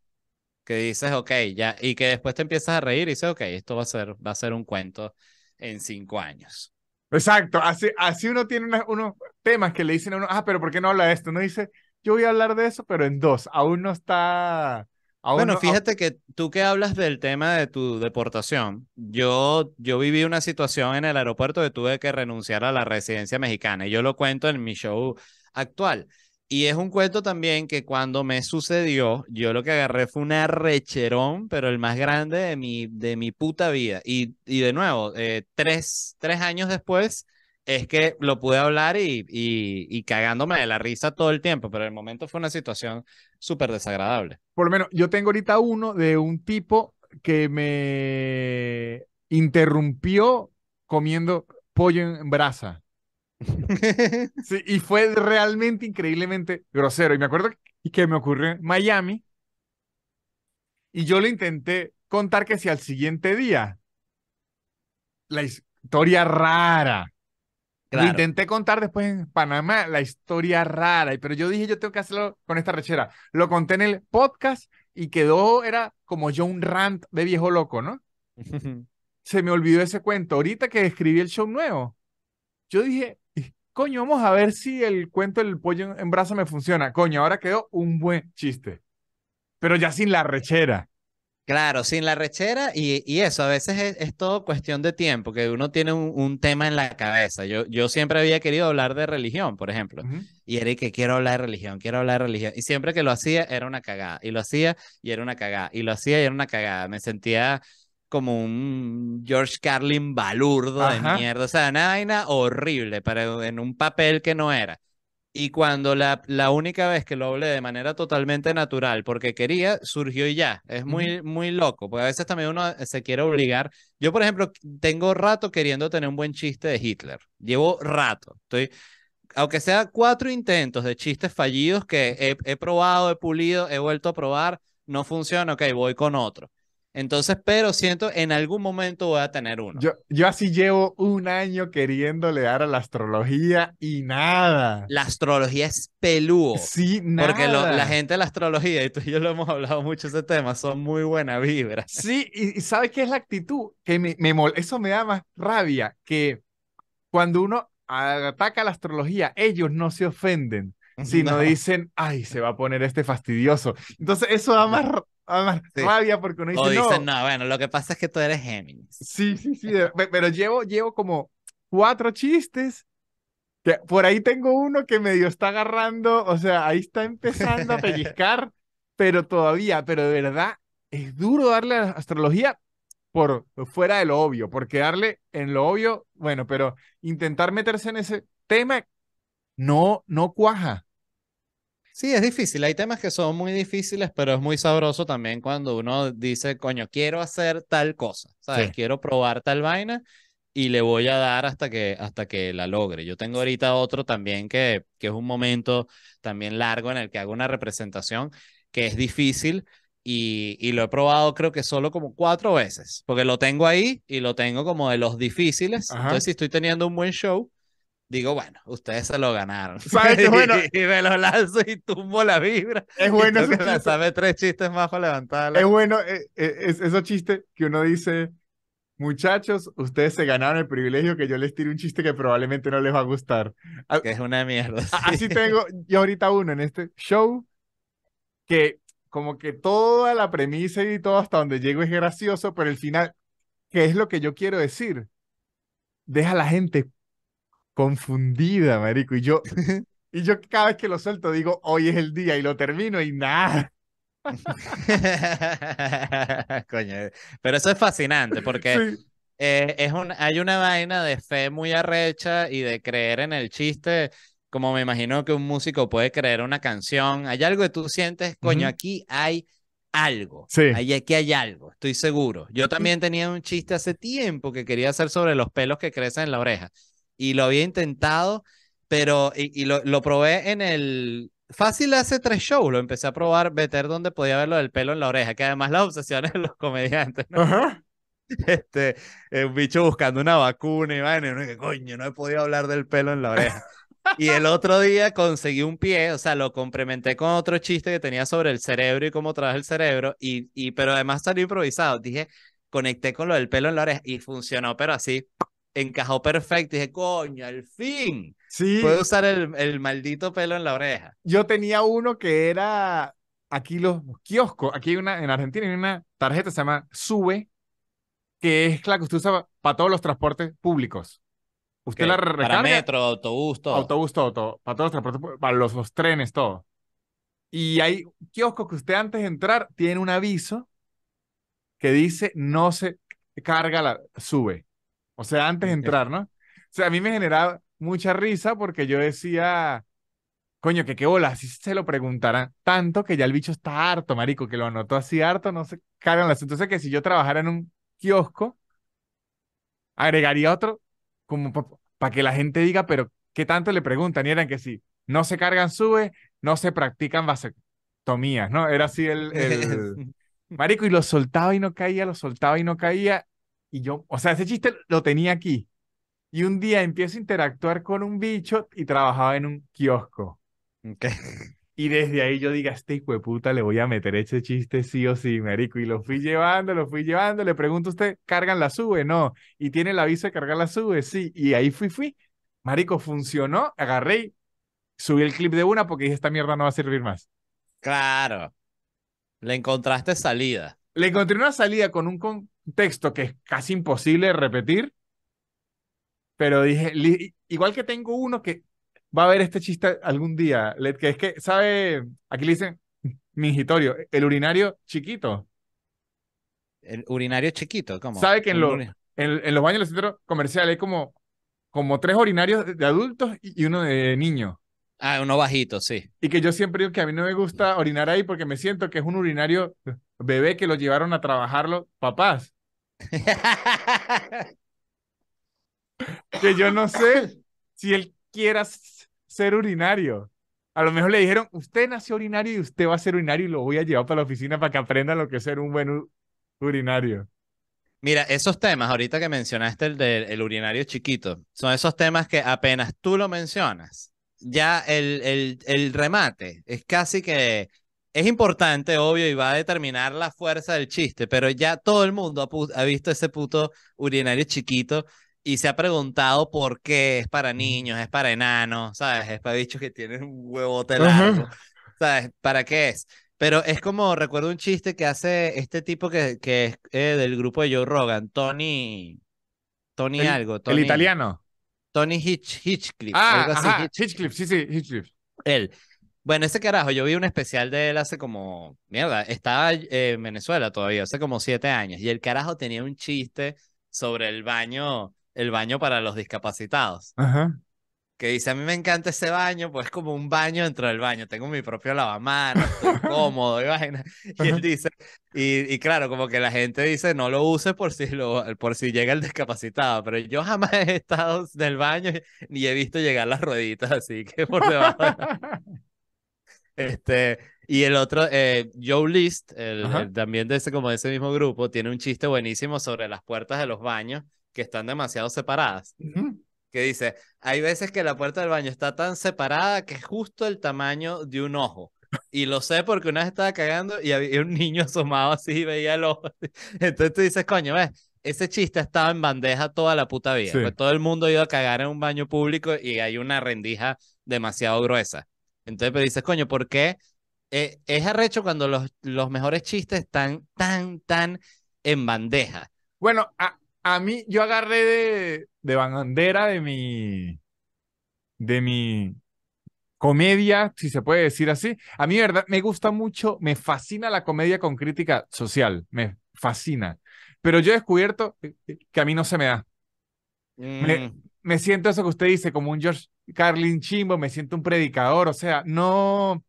Que dices, ok, ya, y que después te empiezas a reír y dices, ok, esto va a ser, va a ser un cuento en cinco años. Exacto, así, así uno tiene unos temas que le dicen a uno, ah, pero ¿por qué no habla de esto? Uno dice, yo voy a hablar de eso, pero en dos, aún no está bueno, fíjate que tú que hablas del tema de tu deportación, yo, yo viví una situación en el aeropuerto que tuve que renunciar a la residencia mexicana y yo lo cuento en mi show actual. Y es un cuento también que cuando me sucedió, yo lo que agarré fue un arrecherón, pero el más grande de mi, de mi puta vida. Y, y de nuevo, eh, tres, tres años después, es que lo pude hablar y, cagándome de la risa todo el tiempo, pero el momento fue una situación súper desagradable. Por lo menos, yo tengo ahorita uno de un tipo que me interrumpió comiendo pollo en brasa. y fue realmente increíblemente grosero. Y me acuerdo que me ocurrió en Miami y yo le intenté contar que si al siguiente día la historia rara lo intenté contar después en Panamá, la historia rara, pero yo dije, yo tengo que hacerlo con esta rechera. Lo conté en el podcast y quedó, era como yo un rant de viejo loco, ¿no? Se me olvidó ese cuento. Ahorita que escribí el show nuevo, yo dije, coño, vamos a ver si el cuento del pollo en, en brasa me funciona. Coño, ahora quedó un buen chiste, pero ya sin la rechera. Claro, sin la rechera y, eso, a veces es, todo cuestión de tiempo, que uno tiene un, tema en la cabeza. Yo, yo siempre había querido hablar de religión, por ejemplo, y era que quiero hablar de religión, quiero hablar de religión. Y siempre que lo hacía era una cagada, y lo hacía y era una cagada, y lo hacía y era una cagada. Me sentía como un George Carlin balurdo de mierda, o sea, una vaina horrible, pero en un papel que no era. Y cuando la, la, única vez que lo hablé de manera totalmente natural, porque quería, surgió y ya. Es muy, muy loco, porque a veces también uno eh, se quiere obligar. Yo, por ejemplo, tengo rato queriendo tener un buen chiste de Hitler. Llevo rato. Estoy, aunque sea cuatro intentos de chistes fallidos que he, he probado, he pulido, he vuelto a probar, no funciona, ok, voy con otro. Entonces, pero siento, en algún momento voy a tener uno. Yo, yo así llevo un año queriéndole dar a la astrología y nada. La astrología es pelúo. Sí, nada. Porque la gente de la astrología, y tú y yo lo hemos hablado mucho ese tema, son muy buena vibra. Sí, y, ¿sabes qué es la actitud? Que me, eso me da más rabia, que cuando uno ataca la astrología, ellos no se ofenden. sino dicen, ay, se va a poner este fastidioso. Entonces, eso da más, además, porque uno dice, o no. bueno, lo que pasa es que tú eres Géminis. Sí, sí, sí, pero llevo, llevo como cuatro chistes. Que por ahí tengo uno que medio está agarrando, o sea, ahí está empezando a pellizcar, pero todavía, pero de verdad, es duro darle a la astrología por fuera de lo obvio, porque darle en lo obvio, bueno, pero intentar meterse en ese tema no, no cuaja. Sí, es difícil. Hay temas que son muy difíciles, pero es muy sabroso también cuando uno dice, coño, quiero hacer tal cosa, ¿sabes? Quiero probar tal vaina y le voy a dar hasta que, hasta que la logre. Yo tengo ahorita otro también que, que es un momento también largo en el que hago una representación que es difícil, y, y, lo he probado creo que solo como cuatro veces, porque lo tengo ahí y lo tengo como de los difíciles. Entonces, si estoy teniendo un buen show, digo, bueno, ustedes se lo ganaron. y me lo lanzo y tumbo la vibra. Es bueno Sabe tres chistes más para levantar. Es bueno eh, eh, es, esos chistes que uno dice, muchachos, ustedes se ganaron el privilegio que yo les tire un chiste que probablemente no les va a gustar. Ah, que es una mierda. Así tengo yo ahorita uno en este show que como que toda la premisa y todo hasta donde llego es gracioso, pero el final, ¿qué es lo que yo quiero decir? Deja a la gente confundida, marico. Y yo, y yo cada vez que lo suelto digo, hoy es el día y lo termino y nada. pero eso es fascinante porque eh, es un, hay una vaina de fe muy arrecha y de creer en el chiste, como me imagino que un músico puede creer una canción. Hay algo que tú sientes, coño, aquí hay algo. Sí. aquí hay algo, estoy seguro. Yo también tenía un chiste hace tiempo que quería hacer sobre los pelos que crecen en la oreja y lo había intentado, pero y, lo, lo, probé en el... Fácil hace tres shows, lo empecé a probar, meter donde podía ver lo del pelo en la oreja, que además la obsesión de los comediantes, ¿no? este, eh, un bicho buscando una vacuna y vaina, y coño, no he podido hablar del pelo en la oreja. Y el otro día conseguí un pie, o sea, lo complementé con otro chiste que tenía sobre el cerebro y cómo trabaja el cerebro, y, y pero además salió improvisado. Dije, conecté con lo del pelo en la oreja y funcionó, pero así, encajó perfecto. Y dije, coño, al fin. Sí. Puedo usar el, el, maldito pelo en la oreja. Yo tenía uno que era aquí los kioscos. Aquí hay una, en Argentina hay una tarjeta que se llama Sube, que es la que usted usa para todos los transportes públicos. Usted la recarga. Para metro, autobús, todo. Autobús, todo, Para todos los transportes, para los, los trenes, todo. Y hay kioscos que usted antes de entrar tiene un aviso que dice no se carga la, sube. O sea, antes de entrar, ¿no? O sea, a mí me generaba mucha risa porque yo decía, coño, que qué bola, si se lo preguntaran tanto que ya el bicho está harto, marico, que lo anotó así harto, no se cargan las. Entonces, que si yo trabajara en un kiosco, agregaría otro como para que la gente diga, pero ¿qué tanto le preguntan? Y eran que si no se cargan sube, no se practican vasectomías, ¿no? Era así el... Marico, y lo soltaba y no caía, lo soltaba y no caía, y yo, o sea, ese chiste lo tenía aquí. Y un día empiezo a interactuar con un bicho y trabajaba en un kiosco. Y desde ahí yo diga, este hijo de puta le voy a meter ese chiste sí o sí, marico. Y lo fui llevando, lo fui llevando. Le pregunto a usted, ¿cargan la sube? No. ¿Y tiene el aviso de cargar la sube? Sí. Y ahí fui, fui. Marico, funcionó. Agarré subí el clip de una porque dije, esta mierda no va a servir más. Claro. Le encontraste salida le encontré una salida con un contexto que es casi imposible repetir, pero dije, igual que tengo uno que va a ver este chiste algún día, que es que, ¿sabe? Aquí le dicen mingitorio, el urinario chiquito. El urinario chiquito, ¿cómo? ¿Sabe que en, los, en, los baños de los centros comerciales hay como, como tres urinarios de adultos y uno de niños? Ah, uno bajito, sí. Y que yo siempre digo que a mí no me gusta orinar ahí porque me siento que es un urinario bebé que lo llevaron a trabajarlo, papás. que yo no sé si él quiera ser urinario. A lo mejor le dijeron, usted nació urinario y usted va a ser urinario y lo voy a llevar para la oficina para que aprenda lo que es ser un buen urinario. Mira, esos temas, ahorita que mencionaste el del urinario chiquito, son esos temas que apenas tú lo mencionas, ya el, el, el remate es casi que es importante, obvio, y va a determinar la fuerza del chiste, pero ya todo el mundo ha, visto ese puto urinario chiquito y se ha preguntado por qué es para niños, es para enanos, ¿sabes? Es para bichos que tienen un huevote largo, ¿sabes? ¿Para qué es? Pero es como, recuerdo un chiste que hace este tipo que, es eh, del grupo de Joe Rogan, Tony... Tony algo. Tony, el italiano. Tony Hitch, Hitchcliffe. Ah, algo sí, sí, Hitchcliffe. Él bueno, ese carajo, yo vi un especial de él hace como, mierda, estaba eh, en Venezuela todavía, hace como siete años, y el carajo tenía un chiste sobre el baño, el baño para los discapacitados. Ajá. Que dice, a mí me encanta ese baño, pues es como un baño dentro del baño, tengo mi propio lavamanos, estoy cómodo y Y él dice, y, y, claro, como que la gente dice, no lo uses por si, lo, por si llega el discapacitado, pero yo jamás he estado en el baño ni he visto llegar las rueditas así que por debajo. Este, y el otro, eh, Joe List, también de ese, como ese mismo grupo, tiene un chiste buenísimo sobre las puertas de los baños que están demasiado separadas. Que dice, hay veces que la puerta del baño está tan separada que es justo el tamaño de un ojo. Y lo sé porque una vez estaba cagando y había un niño asomado así y veía el ojo. Entonces tú dices, coño, ves, ese chiste estaba en bandeja toda la puta vida. Pues todo el mundo iba a cagar en un baño público y hay una rendija demasiado gruesa. Entonces, pero dices, coño, ¿por qué? E, es arrecho cuando los, los mejores chistes están tan, tan en bandeja. Bueno, a, mí yo agarré de, de bandera de mi, de mi comedia, si se puede decir así. A mí, verdad, me gusta mucho, me fascina la comedia con crítica social, me fascina. Pero yo he descubierto que a mí no se me da. Mm me siento eso que usted dice, como un George Carlin Chimbo, me siento un predicador, o sea, no,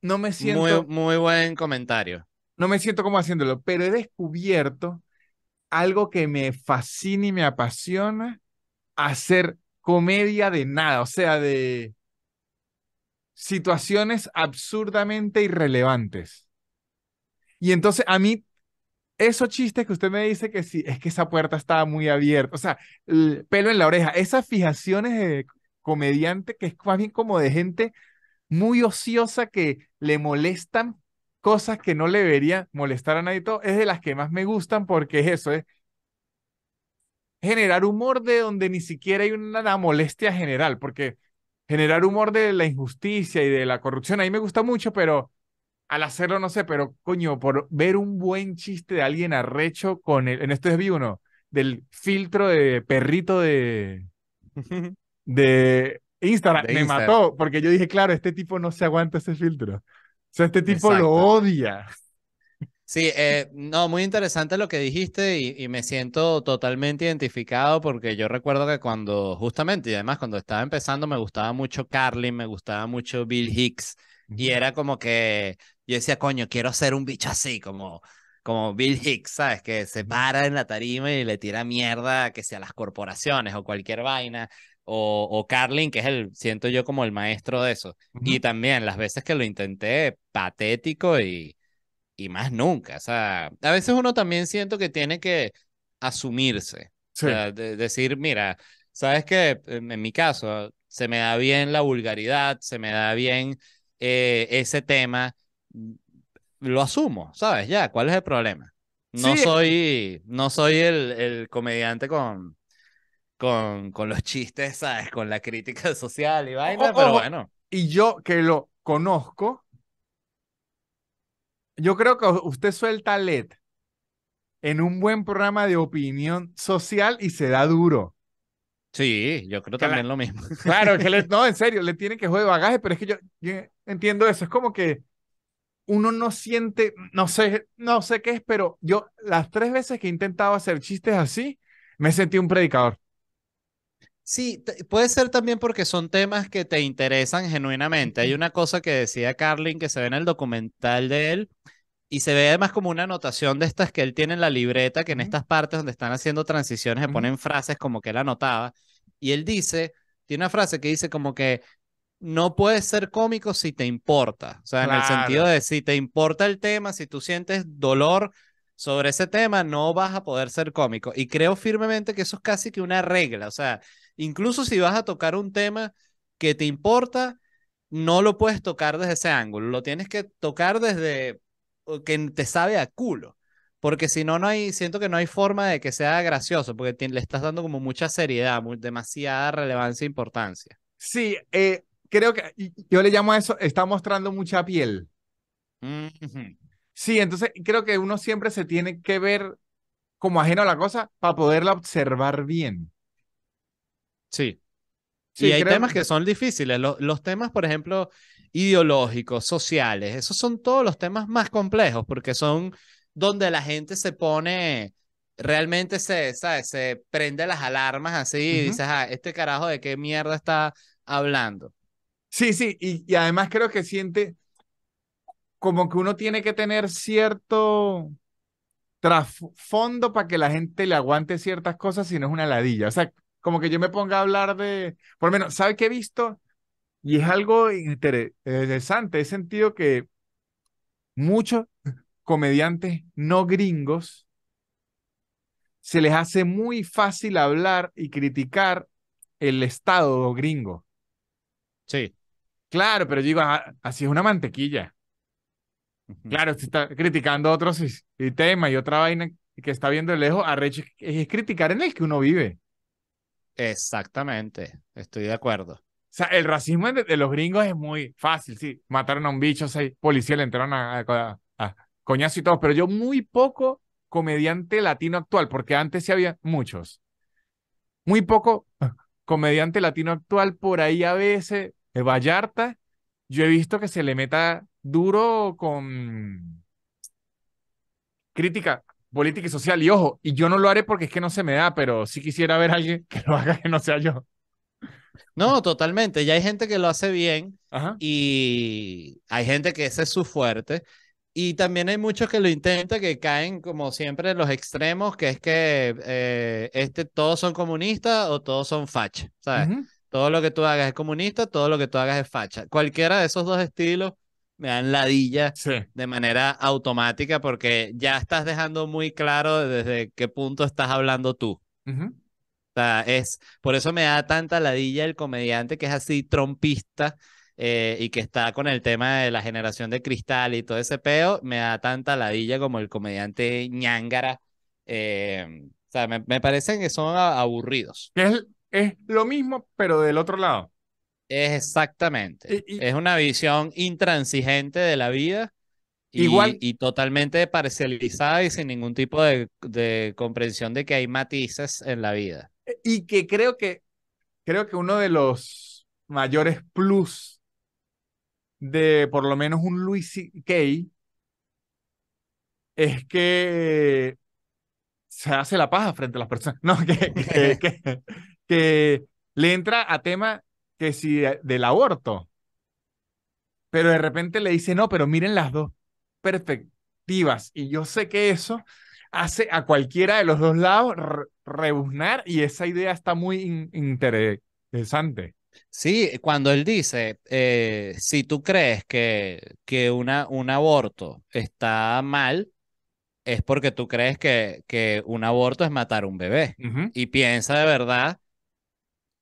no me siento... Muy, muy buen comentario. No me siento como haciéndolo, pero he descubierto algo que me fascina y me apasiona, hacer comedia de nada, o sea, de situaciones absurdamente irrelevantes. Y entonces a mí esos chiste que usted me dice que sí, es que esa puerta estaba muy abierta, o sea, el pelo en la oreja, esas fijaciones de comediante que es más bien como de gente muy ociosa que le molestan cosas que no le debería molestar a nadie, todo, es de las que más me gustan porque es eso, es generar humor de donde ni siquiera hay una, molestia general, porque generar humor de la injusticia y de la corrupción, ahí me gusta mucho, pero al hacerlo, no sé, pero coño, por ver un buen chiste de alguien arrecho con el, en esto es vivo, uno Del filtro de perrito de, de Instagram. me mató, porque yo dije, claro, este tipo no se aguanta ese filtro. O sea, este tipo lo odia. Sí, eh, no, muy interesante lo que dijiste y, y, me siento totalmente identificado porque yo recuerdo que cuando, justamente, y además cuando estaba empezando, me gustaba mucho Carly, me gustaba mucho Bill Hicks, y era como que yo decía, coño, quiero ser un bicho así, como, como Bill Hicks, ¿sabes? Que se para en la tarima y le tira mierda, que sea las corporaciones o cualquier vaina. O, o Carlin, que es el, siento yo como el maestro de eso. Y también las veces que lo intenté, patético y, y más nunca. O sea, a veces uno también siento que tiene que asumirse. O sea, decir, mira, sabes qué? en mi caso se me da bien la vulgaridad, se me da bien eh, ese tema, lo asumo, ¿sabes? Ya, ¿cuál es el problema? No soy, no soy el, comediante con, con, los chistes, ¿sabes? Con la crítica social y vaina, pero bueno. Y yo que lo conozco, yo creo que usted suelta LED en un buen programa de opinión social y se da duro. Sí, yo creo también lo mismo. Claro, que no, en serio, le tienen que jugar de bagaje, pero es que yo, yo, entiendo eso. Es como que uno no siente, no sé, no sé qué es, pero yo las tres veces que he intentado hacer chistes así, me sentí un predicador. Sí, puede ser también porque son temas que te interesan genuinamente. Hay una cosa que decía Carlin que se ve en el documental de él, y se ve además como una anotación de estas que él tiene en la libreta, que en estas partes donde están haciendo transiciones se ponen frases como que él anotaba. Y él dice, tiene una frase que dice como que no puedes ser cómico si te importa. O sea, en el sentido de si te importa el tema, si tú sientes dolor sobre ese tema, no vas a poder ser cómico. Y creo firmemente que eso es casi que una regla. O sea, incluso si vas a tocar un tema que te importa, no lo puedes tocar desde ese ángulo. Lo tienes que tocar desde que te sabe a culo. Porque si no, no hay, siento que no hay forma de que sea gracioso, porque le estás dando como mucha seriedad, demasiada relevancia e importancia. Sí, eh, creo que yo le llamo a eso, está mostrando mucha piel. Sí, entonces creo que uno siempre se tiene que ver como ajeno a la cosa para poderla observar bien. Sí. sí y hay temas que son difíciles. los, temas, por ejemplo, ideológicos, sociales. Esos son todos los temas más complejos porque son donde la gente se pone, realmente se, se prende las alarmas así y dices, ah, este carajo de qué mierda está hablando. Sí, sí, y, además creo que siente como que uno tiene que tener cierto trasfondo para que la gente le aguante ciertas cosas si no es una ladilla. O sea, como que yo me ponga a hablar de, por lo menos, ¿sabe qué he visto? Y es algo interesante, he sentido que muchos comediantes no gringos se les hace muy fácil hablar y criticar el estado gringo. Sí. Claro, pero digo, ah, así es una mantequilla. Claro, está criticando otros temas y otra vaina que está viendo de lejos, a es criticar en el que uno vive. Exactamente, estoy de acuerdo. O sea, el racismo de, los gringos es muy fácil, sí. Mataron a un bicho, seis le entraron a, coñazo y todo, pero yo muy poco comediante latino actual, porque antes sí había muchos. Muy poco comediante latino actual, por ahí a veces, eh, Vallarta, yo he visto que se le meta duro con crítica política y social, y ojo, y yo no lo haré porque es que no se me da, pero si quisiera ver a alguien que lo haga que no sea yo. No, totalmente. Ya hay gente que lo hace bien y hay gente que ese es su fuerte. Y también hay muchos que lo intentan, que caen como siempre en los extremos, que es que eh, este, todos son comunistas o todos son facha ¿sabes? Todo lo que tú hagas es comunista, todo lo que tú hagas es facha. Cualquiera de esos dos estilos me dan ladilla de manera automática porque ya estás dejando muy claro desde qué punto estás hablando tú es, por eso me da tanta ladilla el comediante que es así trompista eh, y que está con el tema de la generación de cristal y todo ese peo, me da tanta ladilla como el comediante ñángara. Eh, o sea, me, me, parecen que son aburridos. Es, lo mismo, pero del otro lado. Exactamente. es una visión intransigente de la vida. Y, Igual. y totalmente parcializada y sin ningún tipo de, de, comprensión de que hay matices en la vida. Y que creo que, creo que uno de los mayores plus de por lo menos un Luis Key es que se hace la paja frente a las personas, no, que, que le entra a tema que si del aborto, pero de repente le dice, no, pero miren las dos perspectivas, y yo sé que eso hace a cualquiera de los dos lados rebuznar y esa idea está muy interesante. Sí, cuando él dice, eh, si tú crees que, que un aborto está mal, es porque tú crees que, que un aborto es matar un bebé y piensa de verdad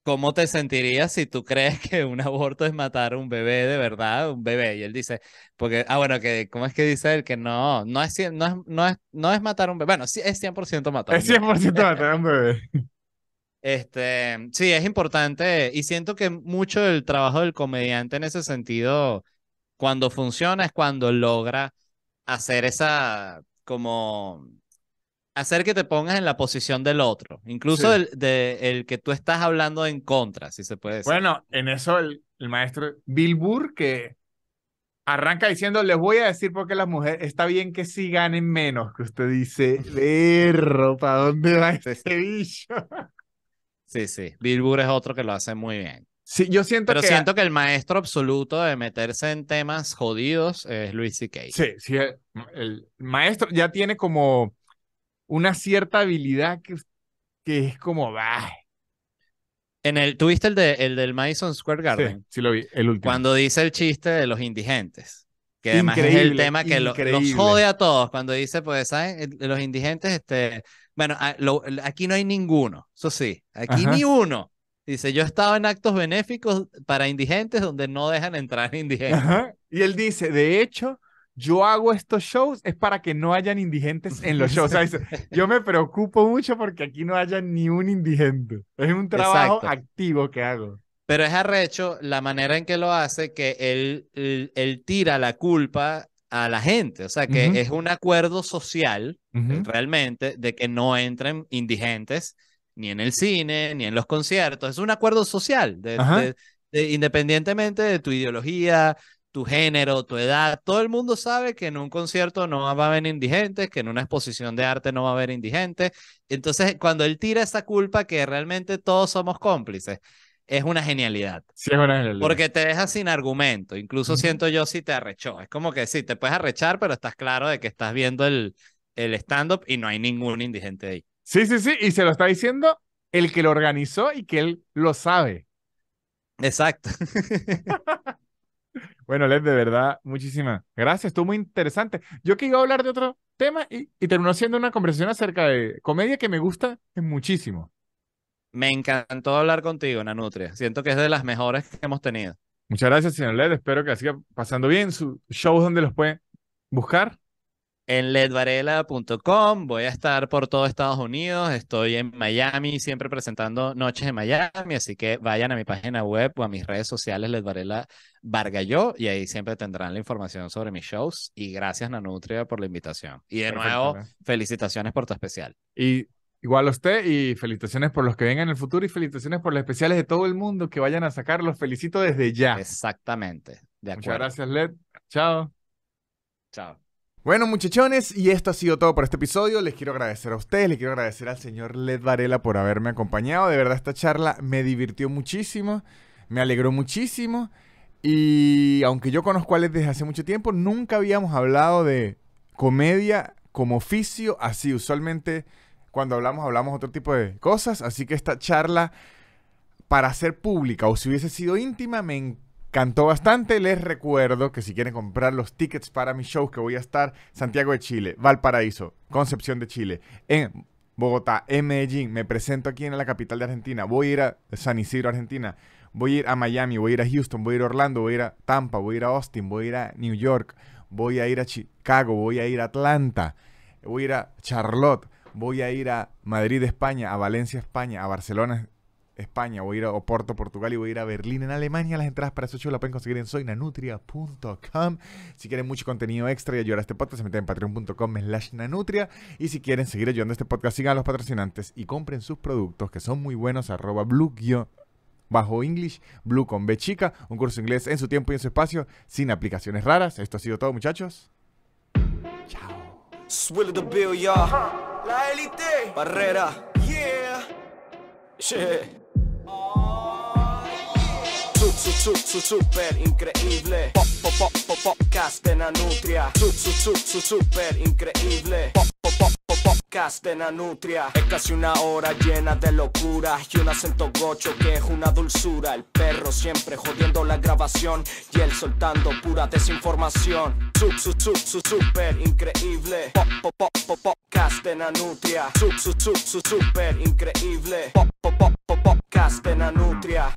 ¿Cómo te sentirías si tú crees que un aborto es matar a un bebé de verdad, un bebé? Y él dice, porque, ah, bueno, que, ¿cómo es que dice él? Que no, no es, no es, no es, matar a un bebé. Bueno, sí, es 100% matar. Es 100% matar a un bebé. Este, sí, es importante y siento que mucho del trabajo del comediante en ese sentido, cuando funciona, es cuando logra hacer esa, como, hacer que te pongas en la posición del otro, incluso el que tú estás hablando en contra, si se puede decir. Bueno, en eso el, maestro Bill Burr, que arranca diciendo, les voy a decir porque las mujeres, está bien que sí ganen menos, que usted dice, perro, ¿para dónde va este bicho? Sí, sí, Bill Burr es otro que lo hace muy bien. Sí, yo siento Pero siento que el maestro absoluto de meterse en temas jodidos es Luis C.K. Sí, sí, el maestro ya tiene como una cierta habilidad que, que es como, va En el, ¿Tuviste el, de, el del Madison Square Garden? Sí, lo vi, el último. Cuando dice el chiste de los indigentes. Que además es el tema que lo, los jode a todos. Cuando dice, pues, ¿saben? Los indigentes, este, bueno, ah, aquí no hay ninguno, eso sí, aquí ni uno. Dice, yo he estado en actos benéficos para indigentes donde no dejan entrar indigentes. Y él dice, de hecho, yo hago estos shows es para que no hayan indigentes en los shows. O sea, yo me preocupo mucho porque aquí no haya ni un indigente. Es un trabajo activo que hago. Pero es arrecho la manera en que lo hace, que él, tira la culpa a la gente. O sea, que es un acuerdo social realmente de que no entren indigentes ni en el cine, ni en los conciertos. Es un acuerdo social, independientemente de tu ideología, tu género, tu edad, todo el mundo sabe que en un concierto no va a haber indigentes, que en una exposición de arte no va a haber indigentes. Entonces, cuando él tira esa culpa que realmente todos somos cómplices, es una genialidad. Sí, es una Porque te deja sin argumento. Incluso siento yo si te arrechó. Es como que sí, te puedes arrechar, pero estás claro de que estás viendo el, el stand-up y no hay ningún indigente ahí. Sí, sí, sí. Y se lo está diciendo el que lo organizó y que él lo sabe. Exacto. Bueno, Led, de verdad, muchísimas gracias. Estuvo muy interesante. Yo que iba a hablar de otro tema y, terminó siendo una conversación acerca de comedia que me gusta muchísimo. Me encantó hablar contigo, Nanutria. Siento que es de las mejores que hemos tenido. Muchas gracias, señor Led. Espero que siga pasando bien. Su show donde los puede buscar en ledvarela.com. Voy a estar por todo Estados Unidos. Estoy en Miami, siempre presentando Noches en Miami. Así que vayan a mi página web o a mis redes sociales, Ledvarela Yo. y ahí siempre tendrán la información sobre mis shows. Y gracias, Nanutria, por la invitación. Y de nuevo, felicitaciones por tu especial. Y. Igual a usted y felicitaciones por los que vengan en el futuro y felicitaciones por los especiales de todo el mundo que vayan a sacar. Los felicito desde ya. Exactamente. De Muchas gracias, Led. Chao. Chao. Bueno, muchachones, y esto ha sido todo por este episodio. Les quiero agradecer a ustedes, les quiero agradecer al señor Led Varela por haberme acompañado. De verdad, esta charla me divirtió muchísimo, me alegró muchísimo. Y aunque yo conozco a Led desde hace mucho tiempo, nunca habíamos hablado de comedia como oficio así. Usualmente cuando hablamos, hablamos otro tipo de cosas. Así que esta charla, para ser pública o si hubiese sido íntima, me Cantó bastante. Les recuerdo que si quieren comprar los tickets para mis shows que voy a estar, Santiago de Chile, Valparaíso, Concepción de Chile, en Bogotá, en Medellín, me presento aquí en la capital de Argentina, voy a ir a San Isidro, Argentina, voy a ir a Miami, voy a ir a Houston, voy a ir a Orlando, voy a ir a Tampa, voy a ir a Austin, voy a ir a New York, voy a ir a Chicago, voy a ir a Atlanta, voy a ir a Charlotte, voy a ir a Madrid, España, a Valencia, España, a Barcelona, España, voy a ir a Oporto, Portugal y voy a ir a Berlín en Alemania. Las entradas para eso show las pueden conseguir en soynanutria.com. Si quieren mucho contenido extra y ayudar a este podcast, se meten en patreon.com slash nanutria. Y si quieren seguir ayudando a este podcast, sigan a los patrocinantes y compren sus productos que son muy buenos, arroba blue bajo English, blue con chica, un curso inglés en su tiempo y en su espacio, sin aplicaciones raras. Esto ha sido todo, muchachos. Chao su, su, su, super increíble. Pop, pop, pop, pop, podcast de Su, su, su, super increíble. Pop, pop, pop, pop, podcast la Es casi una hora llena de locura y un acento gocho que es una dulzura. El perro siempre jodiendo la grabación y él soltando pura desinformación. Su, su, su, super increíble. Pop, pop, pop, pop, podcast de Su, su, su, super increíble. Pop, pop, pop, podcast de nutria